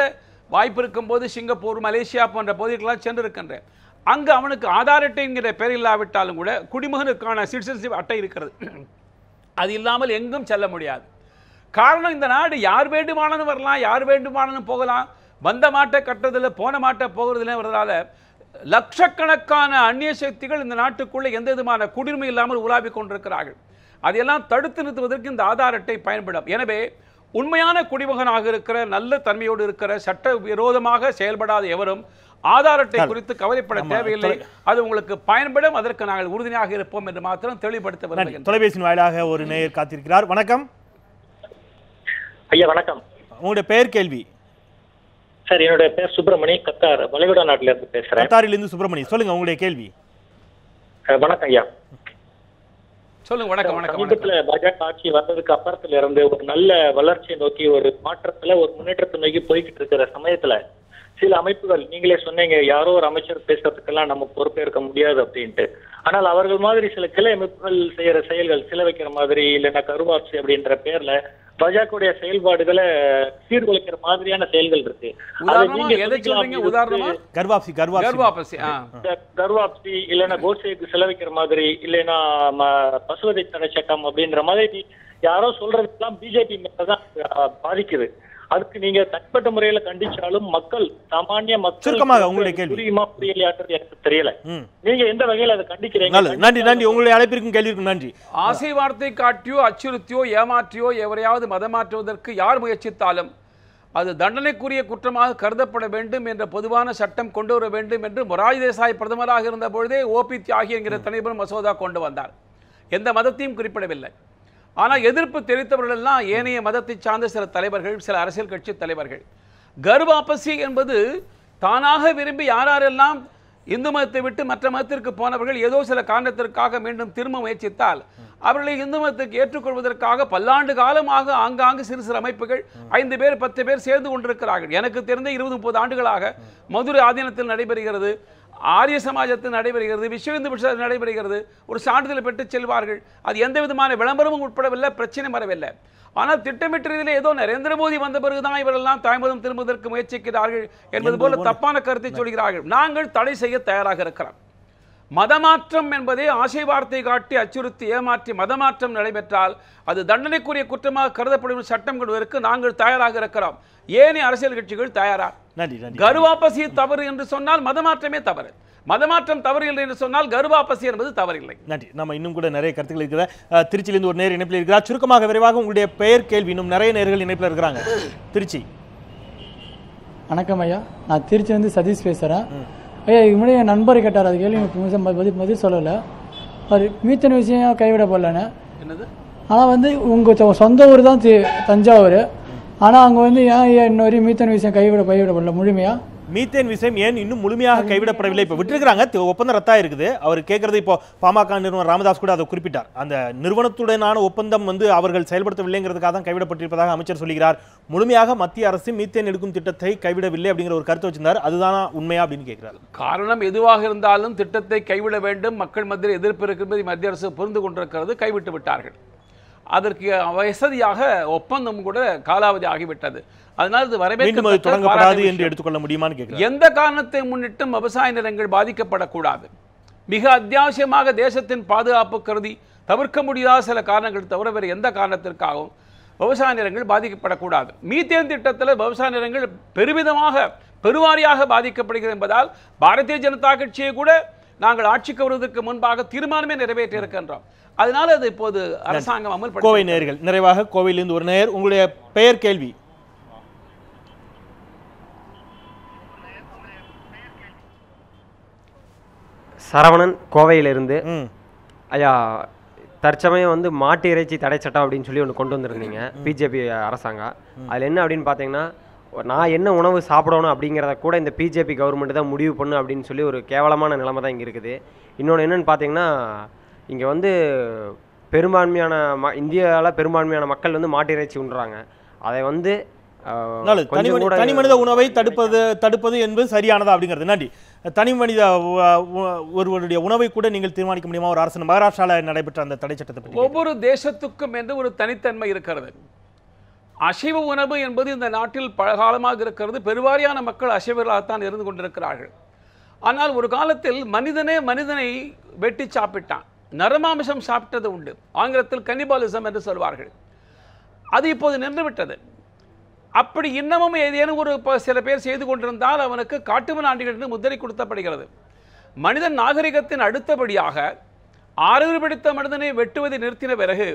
வாய்ப்பு இருக்கும்போது சிங்கப்பூர் மலேசியா போன்ற பகுதிகளெல்லாம் சென்றிருக்கின்றேன் அங்கு அவனுக்கு ஆதார் அட்டைங்கிற பெயர் இல்லாவிட்டாலும் கூட குடிமகனுக்கான சிட்டிசன்ஷிப் அட்டை இருக்கிறது அது இல்லாமல் எங்கும் செல்ல முடியாது காரணம் இந்த நாடு யார் வேண்டுமானனு வரலாம் யார் வேண்டுமானனு போகலாம் வந்த மாட்டை கட்டுறதில் போன மாட்டை போகிறதுல வர்றதால லட்சக்கணக்கான அந்நிய சக்திகள் இந்த நாட்டுக்குள்ளே எந்த விதமான குடிமை இல்லாமல் உலாவி கொண்டிருக்கிறார்கள் அதையெல்லாம் தடுத்து நிறுத்துவதற்கு இந்த ஆதார் அட்டை பயன்படும் எனவே உண்மையான குடிமகனாக இருக்கிற நல்ல தன்மையோடு இருக்கிற சட்ட விரோதமாக செயல்படாத எவரும் ஆதார் அட்டை குறித்து கவலைப்பட தேவையில்லை அது உங்களுக்கு பயன்படும் அதற்கு நாங்கள் உறுதியாக இருப்போம் என்று மாத்திரம் தெளிவுபடுத்த விரும்புகிறேன் தொலைபேசியின் வாயிலாக ஒரு நேயர் காத்திருக்கிறார் வணக்கம் ஐயா வணக்கம் உங்களுடைய பெயர் கேள்வி சார் என்னுடைய பேர் சுப்பிரமணி கத்தார் வளைகுடா நாட்டில இருந்து பேசுறேன் கத்தாரில இருந்து சுப்பிரமணி சொல்லுங்க உங்களுடைய கேள்வி வணக்கம் ஐயா சொல்லுங்க வணக்கம் வணக்கம் சமீபத்துல பாஜக ஆட்சி வந்ததுக்கு அப்புறத்துல இருந்து ஒரு நல்ல வளர்ச்சியை நோக்கி ஒரு மாற்றத்துல ஒரு முன்னேற்றத்தை நோக்கி போய்கிட்டு இருக்கிற சமயத்துல சில அமைப்புகள் நீங்களே சொன்னீங்க யாரோ ஒரு அமைச்சர் பேசுறதுக்கெல்லாம் நம்ம பொறுப்பேற்க முடியாது அப்படின்ட்டு ஆனால் அவர்கள் மாதிரி சில கிளை அமைப்புகள் செய்யற செயல்கள் சில வைக்கிற மாதிரி இல்லைன்னா கருவாட்சி அப்படின்ற பேர்ல பாஜகவுடைய செயல்பாடுகளை சீர்குலைக்கிற மாதிரியான செயல்கள் இருக்கு கர்வாப்சி இல்லைன்னா சில வைக்கிற மாதிரி இல்லைன்னா பசுவதை தடை சட்டம் அப்படின்ற மாதிரி யாரோ சொல்றதுக்கெல்லாம் பிஜேபி மேலதான் பாதிக்குது அதுக்கு நீங்க தனிப்பட்ட முறையில கண்டிச்சாலும் மக்கள் சாமானிய மக்கள் உங்களுடைய கேள்வி புரியுமா எனக்கு தெரியல நீங்க எந்த வகையில அதை கண்டிக்கிறீங்க நன்றி நன்றி உங்களுடைய அழைப்பிற்கும் கேள்விக்கும் நன்றி ஆசை வார்த்தை காட்டியோ அச்சுறுத்தியோ ஏமாற்றியோ எவரையாவது மதமாற்றுவதற்கு யார் முயற்சித்தாலும் அது தண்டனைக்குரிய குற்றமாக கருதப்பட வேண்டும் என்ற பொதுவான சட்டம் கொண்டு வர வேண்டும் என்று மொராஜ் தேசாய் பிரதமராக இருந்த பொழுதே ஓபி தியாகி என்கிற தலைவரும் மசோதா கொண்டு வந்தார் எந்த மதத்தையும் குறிப்பிடவில்லை ஆனால் எதிர்ப்பு தெரிவித்தவர்களெல்லாம் ஏனைய மதத்தை சார்ந்த சில தலைவர்கள் சில அரசியல் கட்சி தலைவர்கள் கர்வாபசி என்பது தானாக விரும்பி யாரெல்லாம் இந்து மதத்தை விட்டு மற்ற மதத்திற்கு போனவர்கள் ஏதோ சில காரணத்திற்காக மீண்டும் திரும்ப முயற்சித்தால் அவர்களை இந்து மதத்துக்கு ஏற்றுக்கொள்வதற்காக பல்லாண்டு காலமாக ஆங்காங்கு சிறு சிறு அமைப்புகள் ஐந்து பேர் பத்து பேர் சேர்ந்து கொண்டிருக்கிறார்கள் எனக்கு தெரிந்த இருபது முப்பது ஆண்டுகளாக மதுரை ஆதீனத்தில் நடைபெறுகிறது ஆரிய சமாஜத்தில் நடைபெறுகிறது விஸ்வ இந்து நடைபெறுகிறது ஒரு சான்றிதழ் பெற்று செல்வார்கள் அது எந்த விதமான விளம்பரமும் உட்படவில்லை பிரச்சனை வரவில்லை ஆனால் திட்டமிட்டதில் ஏதோ நரேந்திர மோடி வந்த பிறகுதான் இவரெல்லாம் தாய்மதம் திரும்புவதற்கு முயற்சிக்கிறார்கள் என்பது போல தப்பான கருத்தை சொல்கிறார்கள் நாங்கள் தடை செய்ய தயாராக இருக்கிறோம் மதமாற்றம் என்பதே ஆசை வார்த்தை காட்டி அச்சுறுத்தி ஏமாற்றி மதமாற்றம் நடைபெற்றால் அது தண்டனைக்குரிய குற்றமாக கருதப்படும் சட்டம் கொள்வதற்கு நாங்கள் தயாராக இருக்கிறோம் ஏனே அரசியல் கட்சிகள் தயாரா கருவாப்பசி தவறு என்று சொன்னால் மதமாற்றமே தவறு மதமாற்றம் தவறு இல்லை என்று சொன்னால் கருவாபசி என்பது தவறில்லை நன்றி நம்ம இன்னும் கூட நிறைய கருத்துக்கள் இருக்கிற திருச்சியிலிருந்து ஒரு நேர் இணைப்பில் இருக்கிறார் சுருக்கமாக விரைவாக உங்களுடைய பெயர் கேள்வி இன்னும் நிறைய நேர்கள் இணைப்பில் இருக்கிறாங்க திருச்சி வணக்கம் ஐயா நான் திருச்சியிலிருந்து சதீஷ் பேசுகிறேன் ஐயா இதுக்கு முன்னாடி என் நண்பர் கேட்டார் அது கேள்வி பதில் பதில் சொல்லலை அவர் மீத்தன விஷயம் கைவிடப்படலன்னு என்னது ஆனால் வந்து உங்கள் சொந்த ஊர் தான் தஞ்சாவூர் ஆனால் அங்கே வந்து ஏன் ஐயா இன்னொரு மீத்தன விஷயம் கைவிட கைவிடப்படல முழுமையாக மீத்தேன் விஷயம் ஏன் இன்னும் முழுமையாக கைவிடப்படவில்லை இப்போ விட்டுருக்கிறாங்க ஒப்பந்தம் ரத்தா இருக்குது அவர் கேட்கறது இப்போ பாமக நிறுவனம் ராமதாஸ் கூட அதை குறிப்பிட்டார் அந்த நிறுவனத்துடனான ஒப்பந்தம் வந்து அவர்கள் செயல்படுத்தவில்லைங்கிறதுக்காக தான் கைவிடப்பட்டிருப்பதாக அமைச்சர் சொல்கிறார் முழுமையாக மத்திய அரசு மீத்தேன் எடுக்கும் திட்டத்தை கைவிடவில்லை அப்படிங்கிற ஒரு கருத்து வச்சிருந்தார் அதுதான் உண்மையா அப்படின்னு கேட்கிறார் காரணம் எதுவாக இருந்தாலும் திட்டத்தை கைவிட வேண்டும் மக்கள் மத்தியில் எதிர்ப்பு இருக்கிறது மத்திய அரசு புரிந்து கொண்டிருக்கிறது கைவிட்டு விட்டார்கள் அதற்கு வசதியாக ஒப்பந்தம் கூட காலாவதி ஆகிவிட்டது அதனால் இது வரவேற்க தொடங்கப்படாது என்று எடுத்துக்கொள்ள முடியுமான்னு கேட்கிறேன் எந்த காரணத்தை முன்னிட்டும் விவசாய நிலங்கள் பாதிக்கப்படக்கூடாது மிக அத்தியாவசியமாக தேசத்தின் பாதுகாப்பு கருதி தவிர்க்க முடியாத சில காரணங்கள் தவிர வேறு எந்த காரணத்திற்காகவும் விவசாய நிலங்கள் பாதிக்கப்படக்கூடாது மீத்தேன் திட்டத்தில் விவசாய நிலங்கள் பெருமிதமாக பெருவாரியாக பாதிக்கப்படுகிறது என்பதால் பாரதிய ஜனதா கட்சியை கூட நாங்கள் ஆட்சிக்கு வருவதற்கு முன்பாக தீர்மானமே நிறைவேற்றி இருக்கின்றோம் அதனால அது இப்போது அரசாங்கம் அமல் கோவை நேர்கள் நிறைவாக கோவையிலிருந்து ஒரு நேர் உங்களுடைய பெயர் கேள்வி சரவணன் கோவையிலிருந்து ஐயா தற்சமயம் வந்து மாட்டு இறைச்சி தடை சட்டம் அப்படின்னு சொல்லி ஒன்று கொண்டு வந்திருந்தீங்க பிஜேபி அரசாங்கம் அதில் என்ன அப்படின்னு பார்த்தீங்கன்னா நான் என்ன உணவு சாப்பிடணும் அப்படிங்கிறத கூட இந்த பிஜேபி கவர்மெண்ட் தான் முடிவு பண்ணு அப்படின்னு சொல்லி ஒரு கேவலமான நிலைமை தான் இங்கே இருக்குது இன்னொன்று என்னென்னு பார்த்தீங்கன்னா இங்கே வந்து பெரும்பான்மையான ம இந்தியாவில் பெரும்பான்மையான மக்கள் வந்து மாட்டு இறைச்சி உண்றாங்க அதை வந்து தனி மனித உணவை தடுப்பது தடுப்பது என்பது சரியானதா அப்படிங்கிறது நன்றி தனி மனித ஒருவருடைய உணவை கூட நீங்கள் தீர்மானிக்க முடியுமா ஒரு அரசு மகாராஷ்டிராவில் நடைபெற்ற அந்த தடை சட்டத்தை ஒவ்வொரு தேசத்துக்கும் என்று ஒரு தனித்தன்மை இருக்கிறது அசைவ உணவு என்பது இந்த நாட்டில் பழகாலமாக இருக்கிறது பெருவாரியான மக்கள் அசைவர்களாகத்தான் இருந்து கொண்டிருக்கிறார்கள் ஆனால் ஒரு காலத்தில் மனிதனே மனிதனை வெட்டி சாப்பிட்டான் நரமாமிசம் சாப்பிட்டது உண்டு ஆங்கிலத்தில் கனிபாலிசம் என்று சொல்வார்கள் அது இப்போது நின்றுவிட்டது அப்படி இன்னமும் ஏதேனும் ஒரு சில பேர் செய்து கொண்டிருந்தால் அவனுக்கு காட்டுமன் என்று முத்திரை கொடுத்தப்படுகிறது மனிதன் நாகரிகத்தின் அடுத்தபடியாக ஆறறிவு படித்த மனிதனை வெட்டுவதை நிறுத்தின பிறகு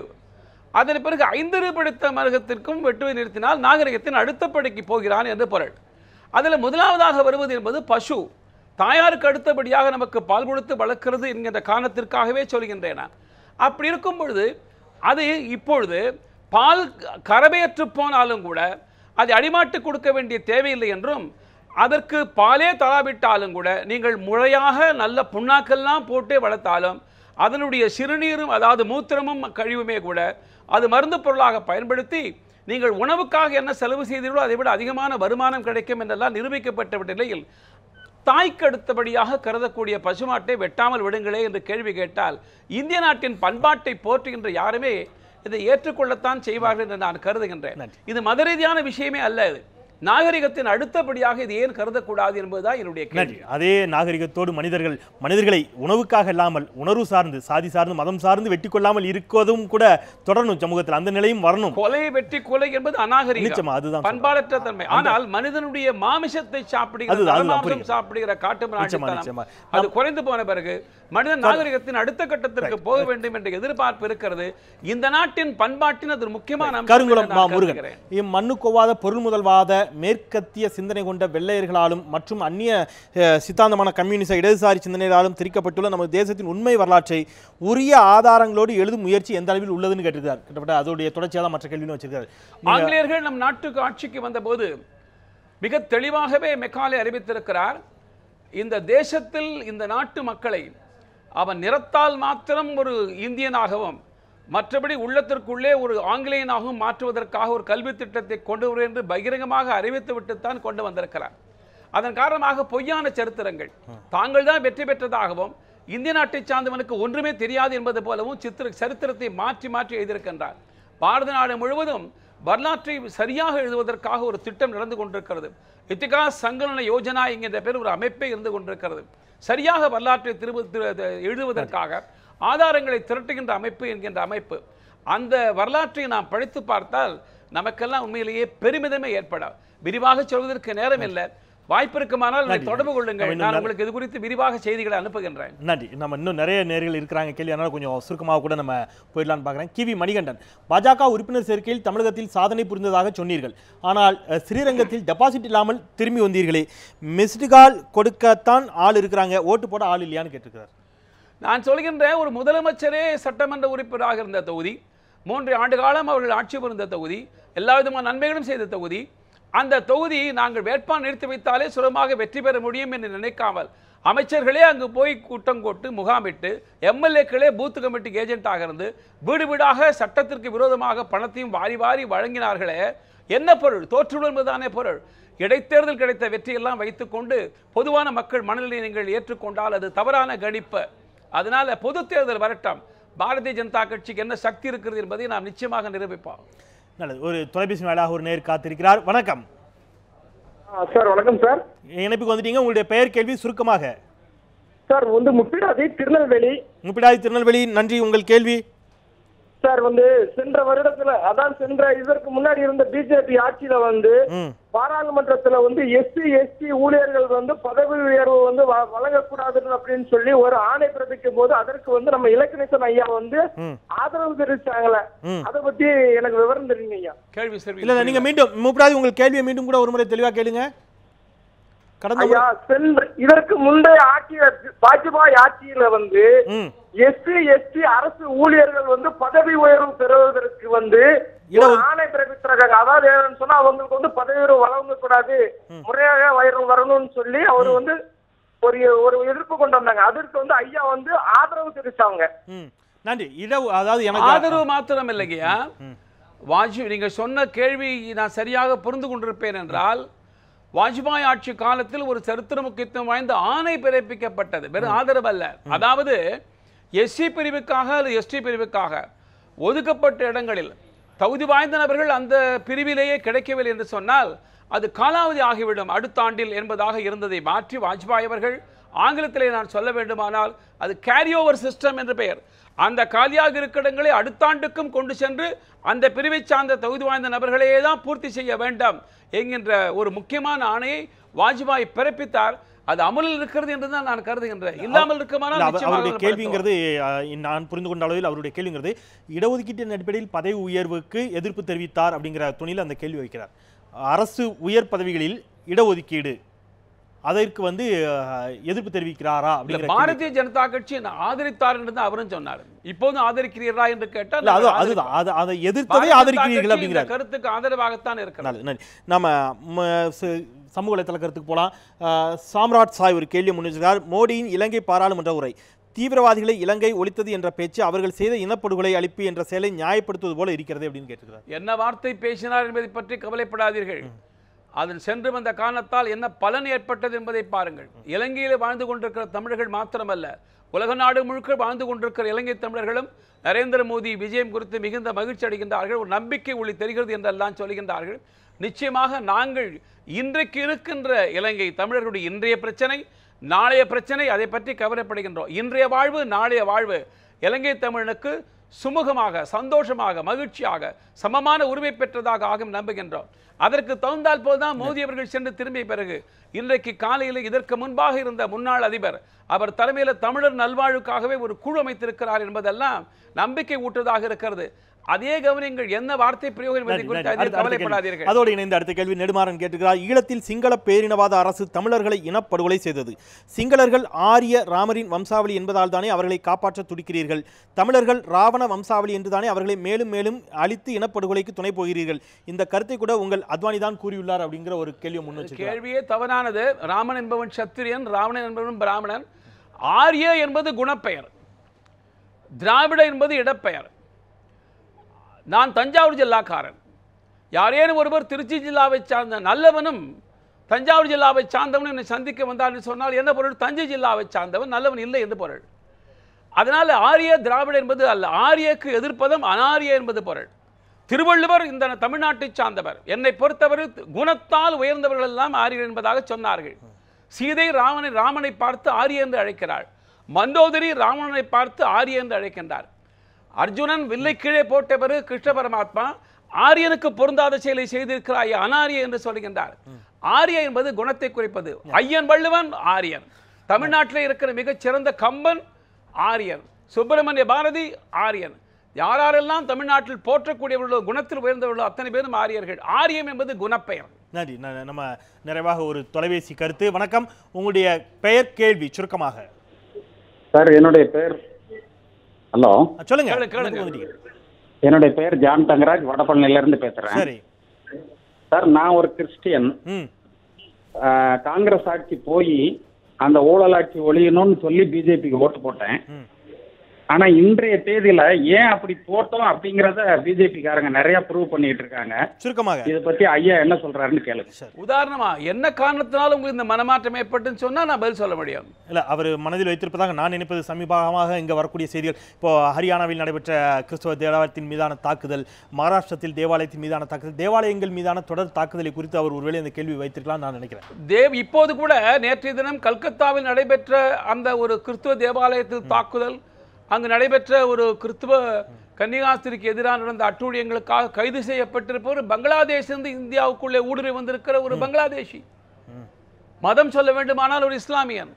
அதன் பிறகு ஐந்தறிவு படித்த மருகத்திற்கும் வெட்டுவதை நிறுத்தினால் நாகரிகத்தின் அடுத்தபடிக்கு போகிறான் என்று பொருள் அதில் முதலாவதாக வருவது என்பது பசு தாயாருக்கு அடுத்தபடியாக நமக்கு பால் கொடுத்து வளர்க்கிறது என்கின்ற காரணத்திற்காகவே சொல்கின்றேன் அப்படி இருக்கும் பொழுது அது இப்பொழுது பால் கறவையற்று போனாலும் கூட அதை அடிமாட்டு கொடுக்க வேண்டிய தேவையில்லை என்றும் அதற்கு பாலே தராவிட்டாலும் கூட நீங்கள் முறையாக நல்ல புண்ணாக்கெல்லாம் போட்டு வளர்த்தாலும் அதனுடைய சிறுநீரும் அதாவது மூத்திரமும் கழிவுமே கூட அது மருந்து பொருளாக பயன்படுத்தி நீங்கள் உணவுக்காக என்ன செலவு செய்தீர்களோ அதை விட அதிகமான வருமானம் கிடைக்கும் என்றெல்லாம் நிரூபிக்கப்பட்ட நிலையில் தாய்க்கு அடுத்தபடியாக கருதக்கூடிய பசுமாட்டை வெட்டாமல் விடுங்களே என்று கேள்வி கேட்டால் இந்திய நாட்டின் பண்பாட்டை போற்றுகின்ற யாருமே இதை ஏற்றுக்கொள்ளத்தான் செய்வார்கள் என்று நான் கருதுகின்றேன் இது மத ரீதியான விஷயமே அல்ல இது நாகரிகத்தின் அடுத்தபடியாக இது ஏன் கருதக்கூடாது என்பதுதான் என்னுடைய கேள்வி அதே நாகரிகத்தோடு மனிதர்கள் மனிதர்களை உணவுக்காக இல்லாமல் உணர்வு சார்ந்து சாதி சார்ந்து மதம் சார்ந்து வெட்டி கொள்ளாமல் இருக்கதும் கூட தொடரணும் சமூகத்தில் அந்த நிலையும் வரணும் கொலை வெட்டி கொலை என்பது அநாகரிகம் அதுதான் பண்பாடற்ற தன்மை ஆனால் மனிதனுடைய மாமிசத்தை சாப்பிடுகிற சாப்பிடுகிற காட்டு அது குறைந்து போன பிறகு மனித நாகரிகத்தின் அடுத்த கட்டத்திற்கு போக வேண்டும் என்ற எதிர்பார்ப்பு இருக்கிறது இந்த நாட்டின் பண்பாட்டின் அது முக்கியமான கருங்குளம் முருகன் பொருள் முதல்வாத மேற்கத்திய சிந்தனை கொண்ட வெள்ளையர்களாலும் மற்றும் அந்நிய சித்தாந்தமான கம்யூனிச இடதுசாரி சிந்தனைகளாலும் திரிக்கப்பட்டுள்ள நமது தேசத்தின் உண்மை வரலாற்றை உரிய ஆதாரங்களோடு எழுதும் முயற்சி எந்த அளவில் உள்ளதுன்னு கேட்டிருக்கிறார் கிட்டத்தட்ட அதோடைய தொடர்ச்சியாக மற்ற கேள்வின்னு வச்சிருக்காரு ஆங்கிலேயர்கள் நம் நாட்டுக்கு ஆட்சிக்கு வந்தபோது மிக தெளிவாகவே மெக்காலே அறிவித்திருக்கிறார் இந்த தேசத்தில் இந்த நாட்டு மக்களை அவன் நிறத்தால் மாத்திரம் ஒரு இந்தியனாகவும் மற்றபடி உள்ளத்திற்குள்ளே ஒரு ஆங்கிலேயனாகவும் மாற்றுவதற்காக ஒரு கல்வி திட்டத்தை கொண்டு வருவேன் என்று பகிரங்கமாக அறிவித்து விட்டுத்தான் கொண்டு வந்திருக்கிறார் அதன் காரணமாக பொய்யான சரித்திரங்கள் தாங்கள் தான் வெற்றி பெற்றதாகவும் இந்திய நாட்டை சார்ந்தவனுக்கு ஒன்றுமே தெரியாது என்பது போலவும் சித்திர சரித்திரத்தை மாற்றி மாற்றி எழுதியிருக்கின்றார் பாரத நாடு முழுவதும் வரலாற்றை சரியாக எழுதுவதற்காக ஒரு திட்டம் நடந்து கொண்டிருக்கிறது இத்திகா சங்கலன யோஜனா என்கின்ற பேர் ஒரு அமைப்பே இருந்து கொண்டிருக்கிறது சரியாக வரலாற்றை திரும்ப எழுதுவதற்காக ஆதாரங்களை திரட்டுகின்ற அமைப்பு என்கின்ற அமைப்பு அந்த வரலாற்றை நாம் படித்து பார்த்தால் நமக்கெல்லாம் உண்மையிலேயே பெருமிதமே ஏற்படாது விரிவாக சொல்வதற்கு நேரம் இல்லை வாய்ப்பு இருக்குமானால் தொடர்பு கொள்ளுங்கள் நான் உங்களுக்கு இது குறித்து விரிவாக செய்திகளை அனுப்புகின்றேன் நன்றி நம்ம இன்னும் நிறைய நேர்கள் இருக்கிறாங்க கேள்வி அதனால் கொஞ்சம் சுருக்கமாக கூட நம்ம போயிடலான்னு பார்க்குறேன் கிவி மணிகண்டன் பாஜக உறுப்பினர் சேர்க்கையில் தமிழகத்தில் சாதனை புரிந்ததாக சொன்னீர்கள் ஆனால் ஸ்ரீரங்கத்தில் டெபாசிட் இல்லாமல் திரும்பி வந்தீர்களே மிஸ்டு கால் கொடுக்கத்தான் ஆள் இருக்கிறாங்க ஓட்டு போட ஆள் இல்லையான்னு கேட்டிருக்கிறார் நான் சொல்கின்ற ஒரு முதலமைச்சரே சட்டமன்ற உறுப்பினராக இருந்த தொகுதி மூன்று ஆண்டு காலம் அவர்கள் ஆட்சி புரிந்த தொகுதி எல்லா விதமான நன்மைகளும் செய்த தொகுதி அந்த தொகுதியை நாங்கள் வேட்பாளர் நிறுத்தி வைத்தாலே சுலமாக வெற்றி பெற முடியும் என்று நினைக்காமல் அமைச்சர்களே அங்கு போய் கூட்டம் கோட்டு முகாமிட்டு எம்எல்ஏக்களே பூத்து கமிட்டிக்கு ஏஜென்ட்டாக இருந்து வீடு வீடாக சட்டத்திற்கு விரோதமாக பணத்தையும் வாரி வாரி வழங்கினார்களே என்ன பொருள் தோற்றுடன் தானே பொருள் இடைத்தேர்தல் கிடைத்த வெற்றியெல்லாம் வைத்துக்கொண்டு பொதுவான மக்கள் மனநிலை நீங்கள் ஏற்றுக்கொண்டால் அது தவறான கணிப்பு அதனால் பொது தேர்தல் வரட்டம் பாரதிய ஜனதா கட்சிக்கு என்ன சக்தி இருக்கிறது என்பதை நாம் நிச்சயமாக நிரூபிப்போம் நல்லது ஒரு தொலைபேசி மேலாக ஒரு நேர் காத்திருக்கிறார் வணக்கம் சார் வணக்கம் சார் இணைப்புக்கு வந்துட்டீங்க உங்களுடைய பெயர் கேள்வி சுருக்கமாக சார் வந்து முப்பிடாதி திருநெல்வேலி முப்பிடாதி திருநெல்வேலி நன்றி உங்கள் கேள்வி சார் வந்து சென்ற வருடத்துல அதான் சென்ற இதற்கு முன்னாடி இருந்த பிஜேபி ஆட்சியில வந்து பாராளுமன்றத்துல வந்து எஸ்சி எஸ்டி ஊழியர்கள் வந்து பதவி உயர்வு வந்து வழங்கக்கூடாது அப்படின்னு சொல்லி ஒரு ஆணை பிறப்பிக்கும் போது அதற்கு வந்து நம்ம இலக்கணிசன் ஐயா வந்து ஆதரவு தெரிவிச்சாங்களே அதை பத்தி எனக்கு விவரம் தெரியுங்க ஐயா கேள்வி சார் இல்ல நீங்க மீண்டும் மூப்படாது உங்களுக்கு கேள்வியை மீண்டும் கூட ஒரு முறை தெளிவா கேளுங்க கடந்த இதற்கு முந்தைய ஆட்சிய வாஜ்பாய் ஆட்சியில வந்து எஸ்சி எஸ்டி அரசு ஊழியர்கள் வந்து பதவி உயர்வு பெறுவதற்கு வந்து ஆணை பிறப்பித்திருக்காங்க அதாவது சொன்னா அவங்களுக்கு வந்து பதவி உயர்வு வழங்க கூடாது முறையாக உயர்வு வரணும்னு சொல்லி அவர் வந்து ஒரு ஒரு எதிர்ப்பு கொண்டு வந்தாங்க அதற்கு வந்து ஐயா வந்து ஆதரவு தெரிவிச்சாங்க நன்றி இடவு அதாவது எனக்கு ஆதரவு மாத்திரம் இல்லைங்கய்யா வாஜ்பாய் நீங்க சொன்ன கேள்வி நான் சரியாக புரிந்து கொண்டிருப்பேன் என்றால் வாஜ்பாய் ஆட்சி காலத்தில் ஒரு சரித்திர முக்கியத்துவம் வாய்ந்த ஆணை பிறப்பிக்கப்பட்டது வெறும் ஆதரவு அல்ல அதாவது எஸ்சி பிரிவுக்காக அல்லது எஸ்டி பிரிவுக்காக ஒதுக்கப்பட்ட இடங்களில் தகுதி வாய்ந்த நபர்கள் அந்த பிரிவிலேயே கிடைக்கவில்லை என்று சொன்னால் அது காலாவதி ஆகிவிடும் அடுத்த ஆண்டில் என்பதாக இருந்ததை மாற்றி வாஜ்பாய் அவர்கள் ஆங்கிலத்திலே நான் சொல்ல வேண்டுமானால் அது கேரி ஓவர் சிஸ்டம் என்று பெயர் அந்த காலியாக இருக்கிடங்களை அடுத்த ஆண்டுக்கும் கொண்டு சென்று அந்த பிரிவை சார்ந்த தகுதி வாய்ந்த நபர்களையே தான் பூர்த்தி செய்ய வேண்டும் என்கின்ற ஒரு முக்கியமான ஆணையை வாஜ்பாய் பிறப்பித்தார் அது அமலில் இருக்கிறது என்று தான் நான் கருதுகின்றேன் இல்லாமல் இருக்குமானால் அவருடைய கேள்விங்கிறது நான் புரிந்து கொண்ட அளவில் அவருடைய கேள்விங்கிறது இடஒதுக்கீட்டின் அடிப்படையில் பதவி உயர்வுக்கு எதிர்ப்பு தெரிவித்தார் அப்படிங்கிற துணியில் அந்த கேள்வி வைக்கிறார் அரசு உயர் பதவிகளில் இடஒதுக்கீடு அதற்கு வந்து எதிர்ப்பு தெரிவிக்கிறாரா பாரதிய ஜனதா கட்சி ஆதரித்தார் என்று அவரும் சொன்னார் இப்போதும் ஆதரிக்கிறீர்களா என்று கேட்டால் அதுதான் அதை எதிர்த்ததை ஆதரிக்கிறீர்கள் அப்படிங்கிற கருத்துக்கு ஆதரவாகத்தான் இருக்கிறார் நம்ம சமூக வலைத்தள கருத்துக்கு போகலாம் சாம்ராட் சாய் ஒரு கேள்வி முன்னிச்சிருக்கார் மோடியின் இலங்கை பாராளுமன்ற உரை தீவிரவாதிகளை இலங்கை ஒழித்தது என்ற பேச்சு அவர்கள் செய்த இனப்படுகொலை அழிப்பு என்ற செயலை நியாயப்படுத்துவது போல இருக்கிறது அப்படின்னு கேட்டுக்கிறார் என்ன வார்த்தை பேசினார் என்பதை பற்றி கவலைப்படாதீர்கள் அதன் சென்று வந்த காரணத்தால் என்ன பலன் ஏற்பட்டது என்பதை பாருங்கள் இலங்கையில் வாழ்ந்து கொண்டிருக்கிற தமிழர்கள் மாத்திரமல்ல உலக நாடு முழுக்க வாழ்ந்து கொண்டிருக்கிற இலங்கை தமிழர்களும் நரேந்திர மோடி விஜயம் குறித்து மிகுந்த மகிழ்ச்சி அடைகின்றார்கள் ஒரு நம்பிக்கை ஒளி தெரிகிறது என்றெல்லாம் சொல்கின்றார்கள் நிச்சயமாக நாங்கள் இன்றைக்கு இருக்கின்ற இலங்கை தமிழர்களுடைய இன்றைய பிரச்சனை நாளைய பிரச்சனை அதை பற்றி கவலைப்படுகின்றோம் இன்றைய வாழ்வு நாளைய வாழ்வு இலங்கை தமிழனுக்கு சுமூகமாக சந்தோஷமாக மகிழ்ச்சியாக சமமான உரிமை பெற்றதாக ஆகும் நம்புகின்றோம் அதற்கு தகுந்தால் போல்தான் மோதி அவர்கள் சென்று திரும்பிய பிறகு இன்றைக்கு காலையில் இதற்கு முன்பாக இருந்த முன்னாள் அதிபர் அவர் தலைமையில் தமிழர் நல்வாழ்வுக்காகவே ஒரு குழு அமைத்திருக்கிறார் என்பதெல்லாம் நம்பிக்கை ஊட்டுவதாக இருக்கிறது அதே கவனங்கள் என்ன வார்த்தை பிரயோகம் கவலைப்படாதீர்கள் அதோடு இணைந்த அடுத்த கேள்வி நெடுமாறன் கேட்டுக்கிறார் ஈழத்தில் சிங்கள பேரினவாத அரசு தமிழர்களை இனப்படுகொலை செய்தது சிங்களர்கள் ஆரிய ராமரின் வம்சாவளி என்பதால் தானே அவர்களை காப்பாற்ற துடிக்கிறீர்கள் தமிழர்கள் ராவண வம்சாவளி என்று தானே அவர்களை மேலும் மேலும் அழித்து இனப்படுகொலைக்கு துணை போகிறீர்கள் இந்த கருத்தை கூட உங்கள் அத்வானி தான் கூறியுள்ளார் அப்படிங்கிற ஒரு கேள்வி முன்னு கேள்வியே தவறானது ராமன் என்பவன் சத்திரியன் ராவணன் என்பவன் பிராமணன் ஆரிய என்பது குணப்பெயர் திராவிட என்பது இடப்பெயர் நான் தஞ்சாவூர் ஜில்லாக்காரன் யாரேனும் ஒருவர் திருச்சி ஜில்லாவை சார்ந்த நல்லவனும் தஞ்சாவூர் ஜில்லாவை சார்ந்தவன் என்னை சந்திக்க வந்தார் என்று சொன்னால் என்ன பொருள் தஞ்சை ஜில்லாவை சார்ந்தவன் நல்லவன் இல்லை என்று பொருள் அதனால் ஆரிய திராவிட என்பது அல்ல ஆரியக்கு எதிர்ப்பதும் அனாரிய என்பது பொருள் திருவள்ளுவர் இந்த தமிழ்நாட்டை சார்ந்தவர் என்னை பொறுத்தவரை குணத்தால் உயர்ந்தவர்கள் எல்லாம் ஆரியர் என்பதாக சொன்னார்கள் சீதை ராவனை ராமனை பார்த்து ஆரிய என்று அழைக்கிறாள் மந்தோதரி ராமனை பார்த்து ஆரிய என்று அழைக்கின்றார் அர்ஜுனன் வில்லை கீழே போட்ட பிறகு கிருஷ்ண பரமாத்மா ஆரியனுக்கு பொருந்தாத செயலை செய்திருக்கிறாய் அனாரிய என்று சொல்கின்றார் ஆரிய என்பது குணத்தை குறிப்பது ஐயன் வள்ளுவன் ஆரியன் தமிழ்நாட்டில் இருக்கிற சிறந்த கம்பன் ஆரியன் சுப்பிரமணிய பாரதி ஆரியன் யாரெல்லாம் தமிழ்நாட்டில் போற்றக்கூடியவர்களோ குணத்தில் உயர்ந்தவர்களோ அத்தனை பேரும் ஆரியர்கள் ஆரியம் என்பது குணப்பெயர் நன்றி நம்ம நிறைவாக ஒரு தொலைபேசி கருத்து வணக்கம் உங்களுடைய பெயர் கேள்வி சுருக்கமாக சார் என்னுடைய பெயர் ஹலோ சொல்லுங்க என்னுடைய பெயர் ஜான் தங்கராஜ் வடபழனில இருந்து பேசுறேன் சார் நான் ஒரு கிறிஸ்டியன் காங்கிரஸ் ஆட்சி போய் அந்த ஊழல் ஆட்சி ஒழியணும்னு சொல்லி பிஜேபிக்கு ஓட்டு போட்டேன் ஆனா இன்றைய தேதியில ஏன் அப்படி போட்டோம் பிஜேபி காரங்க நிறைய ப்ரூவ் பண்ணிட்டு இருக்காங்க சுருக்கமாக இதை பத்தி ஐயா என்ன சொல்றாருன்னு கேளுங்க சார் உதாரணமா என்ன காரணத்தினால உங்களுக்கு இந்த மனமாற்றம் ஏற்பட்டுன்னு சொன்னா நான் பதில் சொல்ல முடியும் இல்ல அவர் மனதில் வைத்திருப்பதாக நான் நினைப்பது சமீபமாக இங்க வரக்கூடிய செய்திகள் இப்போ ஹரியானாவில் நடைபெற்ற கிறிஸ்தவ தேவாலயத்தின் மீதான தாக்குதல் மகாராஷ்டிரத்தில் தேவாலயத்தின் மீதான தாக்குதல் தேவாலயங்கள் மீதான தொடர் தாக்குதலை குறித்து அவர் ஒருவேளை இந்த கேள்வி வைத்திருக்கலாம் நான் நினைக்கிறேன் தேவ் இப்போது கூட நேற்றைய தினம் கல்கத்தாவில் நடைபெற்ற அந்த ஒரு கிறிஸ்துவ தேவாலயத்தில் தாக்குதல் அங்கு நடைபெற்ற ஒரு கிறிஸ்துவ கன்னிகாஸ்திரிக்கு எதிராக நடந்த அட்டூழியங்களுக்காக கைது செய்யப்பட்டிருப்பவர் பங்களாதேஷிலிருந்து இந்தியாவுக்குள்ளே ஊடுருவி வந்திருக்கிற ஒரு பங்களாதேஷி மதம் சொல்ல வேண்டுமானால் ஒரு இஸ்லாமியன்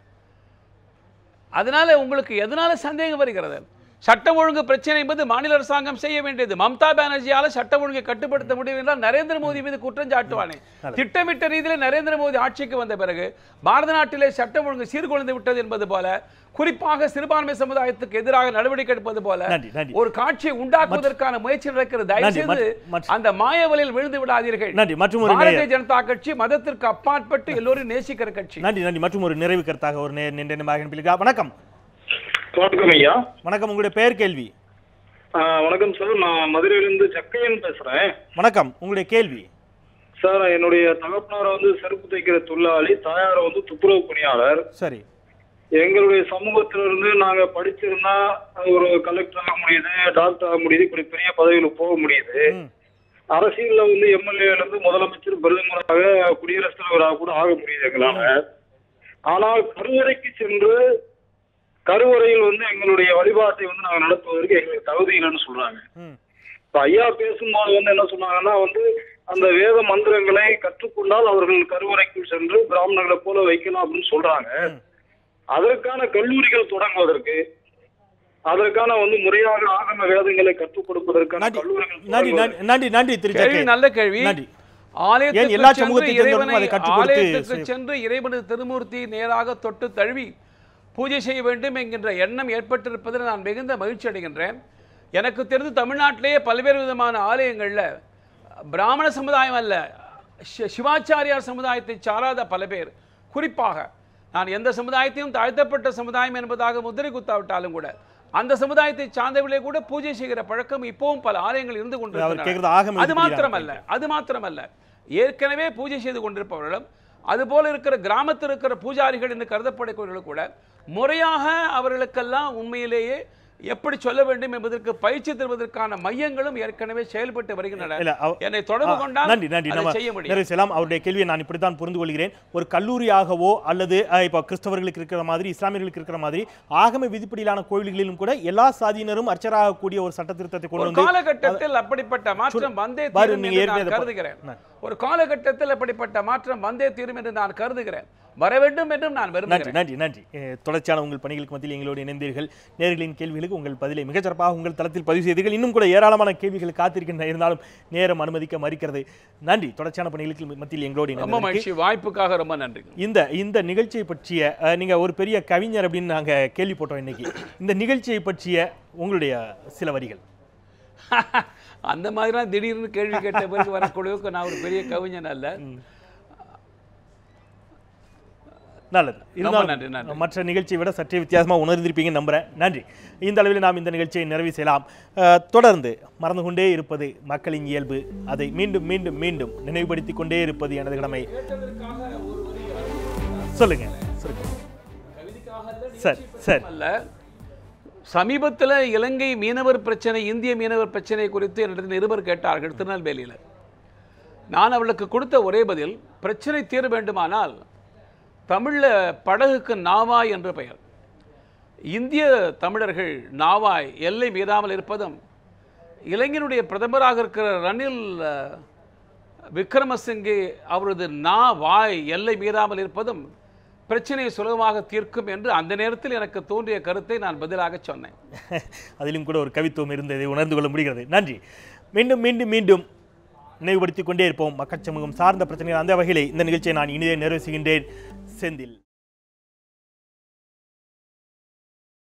அதனால உங்களுக்கு எதனால சந்தேகம் வருகிறது சட்டம் ஒழுங்கு பிரச்சனை என்பது மாநில அரசாங்கம் செய்ய வேண்டியது மம்தா பானர்ஜியால சட்டம் ஒழுங்கை கட்டுப்படுத்த முடியும் என்றால் நரேந்திர மோடி மீது குற்றம் சாட்டுவானே திட்டமிட்ட ரீதியில் நரேந்திர மோடி ஆட்சிக்கு வந்த பிறகு பாரத நாட்டிலே சட்டம் ஒழுங்கு சீர்குலைந்து விட்டது என்பது போல குறிப்பாக சிறுபான்மை சமுதாயத்துக்கு எதிராக நடவடிக்கை எடுப்பது போல ஒரு காட்சியை உண்டாக்குவதற்கான முயற்சி நடக்கிறது தயவுசெய்து அந்த மாயவலையில் விழுந்து விடாதீர்கள் நன்றி மற்றும் பாரதிய ஜனதா கட்சி மதத்திற்கு அப்பாற்பட்டு எல்லோரும் நேசிக்கிற கட்சி நன்றி நன்றி மற்றும் ஒரு நிறைவு கருத்தாக ஒரு வணக்கம் வணக்கம் உங்களுடைய பெயர் கேள்வி வணக்கம் சார் நான் மதுரையிலிருந்து சக்கையன் பேசுறேன் வணக்கம் உங்களுடைய கேள்வி சார் என்னுடைய தகப்பனார வந்து செருப்பு தைக்கிற தொழிலாளி தாயார வந்து துப்புரவு பணியாளர் சரி எங்களுடைய சமூகத்திலிருந்து நாங்க படிச்சிருந்தா ஒரு கலெக்டர் ஆக முடியுது டாக்டர் ஆக முடியுது இப்படி பெரிய பதவியில் போக முடியுது அரசியலில் வந்து இருந்து முதலமைச்சர் பிரதமராக குடியரசுத் தலைவராக கூட ஆக முடியுது எங்களால ஆனால் கருவறைக்கு சென்று கருவறையில் வந்து எங்களுடைய வழிபாட்டை வந்து நாங்கள் நடத்துவதற்கு எங்களுக்கு தகுதி இல்லைன்னு சொல்றாங்க இப்போ ஐயா பேசும்போது வந்து என்ன சொன்னாங்கன்னா வந்து அந்த வேத மந்திரங்களை கற்றுக்கொண்டால் அவர்கள் கருவறைக்குள் சென்று பிராமணர்களை போல வைக்கலாம் அப்படின்னு சொல்றாங்க அதற்கான கல்லூரிகள் தொடங்குவதற்கு அதற்கான வந்து முறையாக ஆகம வேதங்களை கற்றுக் கொடுப்பதற்கான கல்லூரிகள் நல்ல கேள்வி சென்று இறைவனது திருமூர்த்தி நேராக தொட்டு தழுவி பூஜை செய்ய வேண்டும் என்கின்ற எண்ணம் ஏற்பட்டிருப்பதில் நான் மிகுந்த மகிழ்ச்சி அடைகின்றேன் எனக்கு தெரிந்து தமிழ்நாட்டிலேயே பல்வேறு விதமான ஆலயங்களில் பிராமண சமுதாயம் அல்ல சிவாச்சாரியார் சமுதாயத்தை சாராத பல பேர் குறிப்பாக நான் எந்த சமுதாயத்தையும் தாழ்த்தப்பட்ட சமுதாயம் என்பதாக முதிரை குத்தாவிட்டாலும் கூட அந்த சமுதாயத்தை சார்ந்தவர்களே கூட பூஜை செய்கிற பழக்கம் இப்பவும் பல ஆலயங்கள் இருந்து கொண்டிருக்கிறது அது மாத்திரமல்ல அது மாத்திரமல்ல ஏற்கனவே பூஜை செய்து கொண்டிருப்பவர்களும் அதுபோல இருக்கிற கிராமத்தில் இருக்கிற பூஜாரிகள் என்று கருதப்படக்கூடியவர்கள் கூட முறையாக அவர்களுக்கெல்லாம் உண்மையிலேயே எப்படி சொல்ல வேண்டும் என்பதற்கு பயிற்சி தருவதற்கான மையங்களும் ஏற்கனவே செயல்பட்டு வருகின்றன என்னை தொடர்பு கொண்டால் நன்றி நன்றி நம்ம செய்ய முடியும் அவருடைய கேள்வியை நான் இப்படித்தான் புரிந்து கொள்கிறேன் ஒரு கல்லூரியாகவோ அல்லது இப்போ கிறிஸ்தவர்களுக்கு இருக்கிற மாதிரி இஸ்லாமியர்களுக்கு இருக்கிற மாதிரி ஆகம விதிப்படியிலான கோயில்களிலும் கூட எல்லா சாதியினரும் அர்ச்சராகக்கூடிய ஒரு சட்ட திருத்தத்தை கொண்டு வந்து காலகட்டத்தில் அப்படிப்பட்ட மாற்றம் வந்தே தீரும் என்று நான் கருதுகிறேன் ஒரு காலகட்டத்தில் அப்படிப்பட்ட மாற்றம் வந்தே தீரும் என்று நான் கருதுகிறேன் வர வேண்டும் என்றும் நான் நன்றி நன்றி நன்றி தொடர்ச்சியான உங்கள் பணிகளுக்கு மத்தியில் எங்களோடு இணைந்தீர்கள் நேர்களின் கேள்விகளுக்கு உங்கள் பதிலை மிகச்சிறப்பாக உங்கள் தளத்தில் பதிவு செய்தீர்கள் இன்னும் கூட ஏராளமான கேள்விகள் காத்திருக்கின்றன இருந்தாலும் நேரம் அனுமதிக்க மறுக்கிறது நன்றி தொடர்ச்சியான பணிகளுக்கு மத்தியில் எங்களோடு ரொம்ப மகிழ்ச்சி வாய்ப்புக்காக ரொம்ப நன்றி இந்த இந்த நிகழ்ச்சியை பற்றிய நீங்க ஒரு பெரிய கவிஞர் அப்படின்னு நாங்க கேள்விப்பட்டோம் இன்னைக்கு இந்த நிகழ்ச்சியை பற்றிய உங்களுடைய சில வரிகள் *laughs* அந்த மாதிரிலாம் திடீர்னு கேள்வி கேட்ட பிறகு வரக்கூடியவுக்கு நான் ஒரு பெரிய கவிஞன் அல்ல நல்லது இருந்தாலும் மற்ற நிகழ்ச்சியை விட சற்றே வித்தியாசமாக உணர்ந்திருப்பீங்க நம்புகிறேன் நன்றி இந்த அளவில் நாம் இந்த நிகழ்ச்சியை நிறைவு செய்யலாம் தொடர்ந்து மறந்து கொண்டே இருப்பது மக்களின் இயல்பு அதை மீண்டும் மீண்டும் மீண்டும் நினைவுபடுத்தி கொண்டே இருப்பது எனது கடமை சொல்லுங்க சரி சரி சமீபத்தில் இலங்கை மீனவர் பிரச்சனை இந்திய மீனவர் பிரச்சனை குறித்து என்னிடம் இருவர் கேட்டார்கள் திருநெல்வேலியில் நான் அவளுக்கு கொடுத்த ஒரே பதில் பிரச்சனை தீர வேண்டுமானால் தமிழில் படகுக்கு நாவாய் என்று பெயர் இந்திய தமிழர்கள் நாவாய் எல்லை மீறாமல் இருப்பதும் இளைஞனுடைய பிரதமராக இருக்கிற ரணில் விக்ரமசிங்கே அவரது நா வாய் எல்லை மீறாமல் இருப்பதும் பிரச்சனையை சுலபமாக தீர்க்கும் என்று அந்த நேரத்தில் எனக்கு தோன்றிய கருத்தை நான் பதிலாக சொன்னேன் *laughs* அதிலும் கூட ஒரு கவித்துவம் இருந்ததை உணர்ந்து கொள்ள முடிகிறது நன்றி மீண்டும் மீண்டும் மீண்டும் நினைவுபடுத்திக் கொண்டே இருப்போம் மக்கள் சமூகம் சார்ந்த பிரச்சனைகள் அந்த வகையில் இந்த நிகழ்ச்சியை நான் இனிதே நிறைவு செய்கின்றேன் Sendil.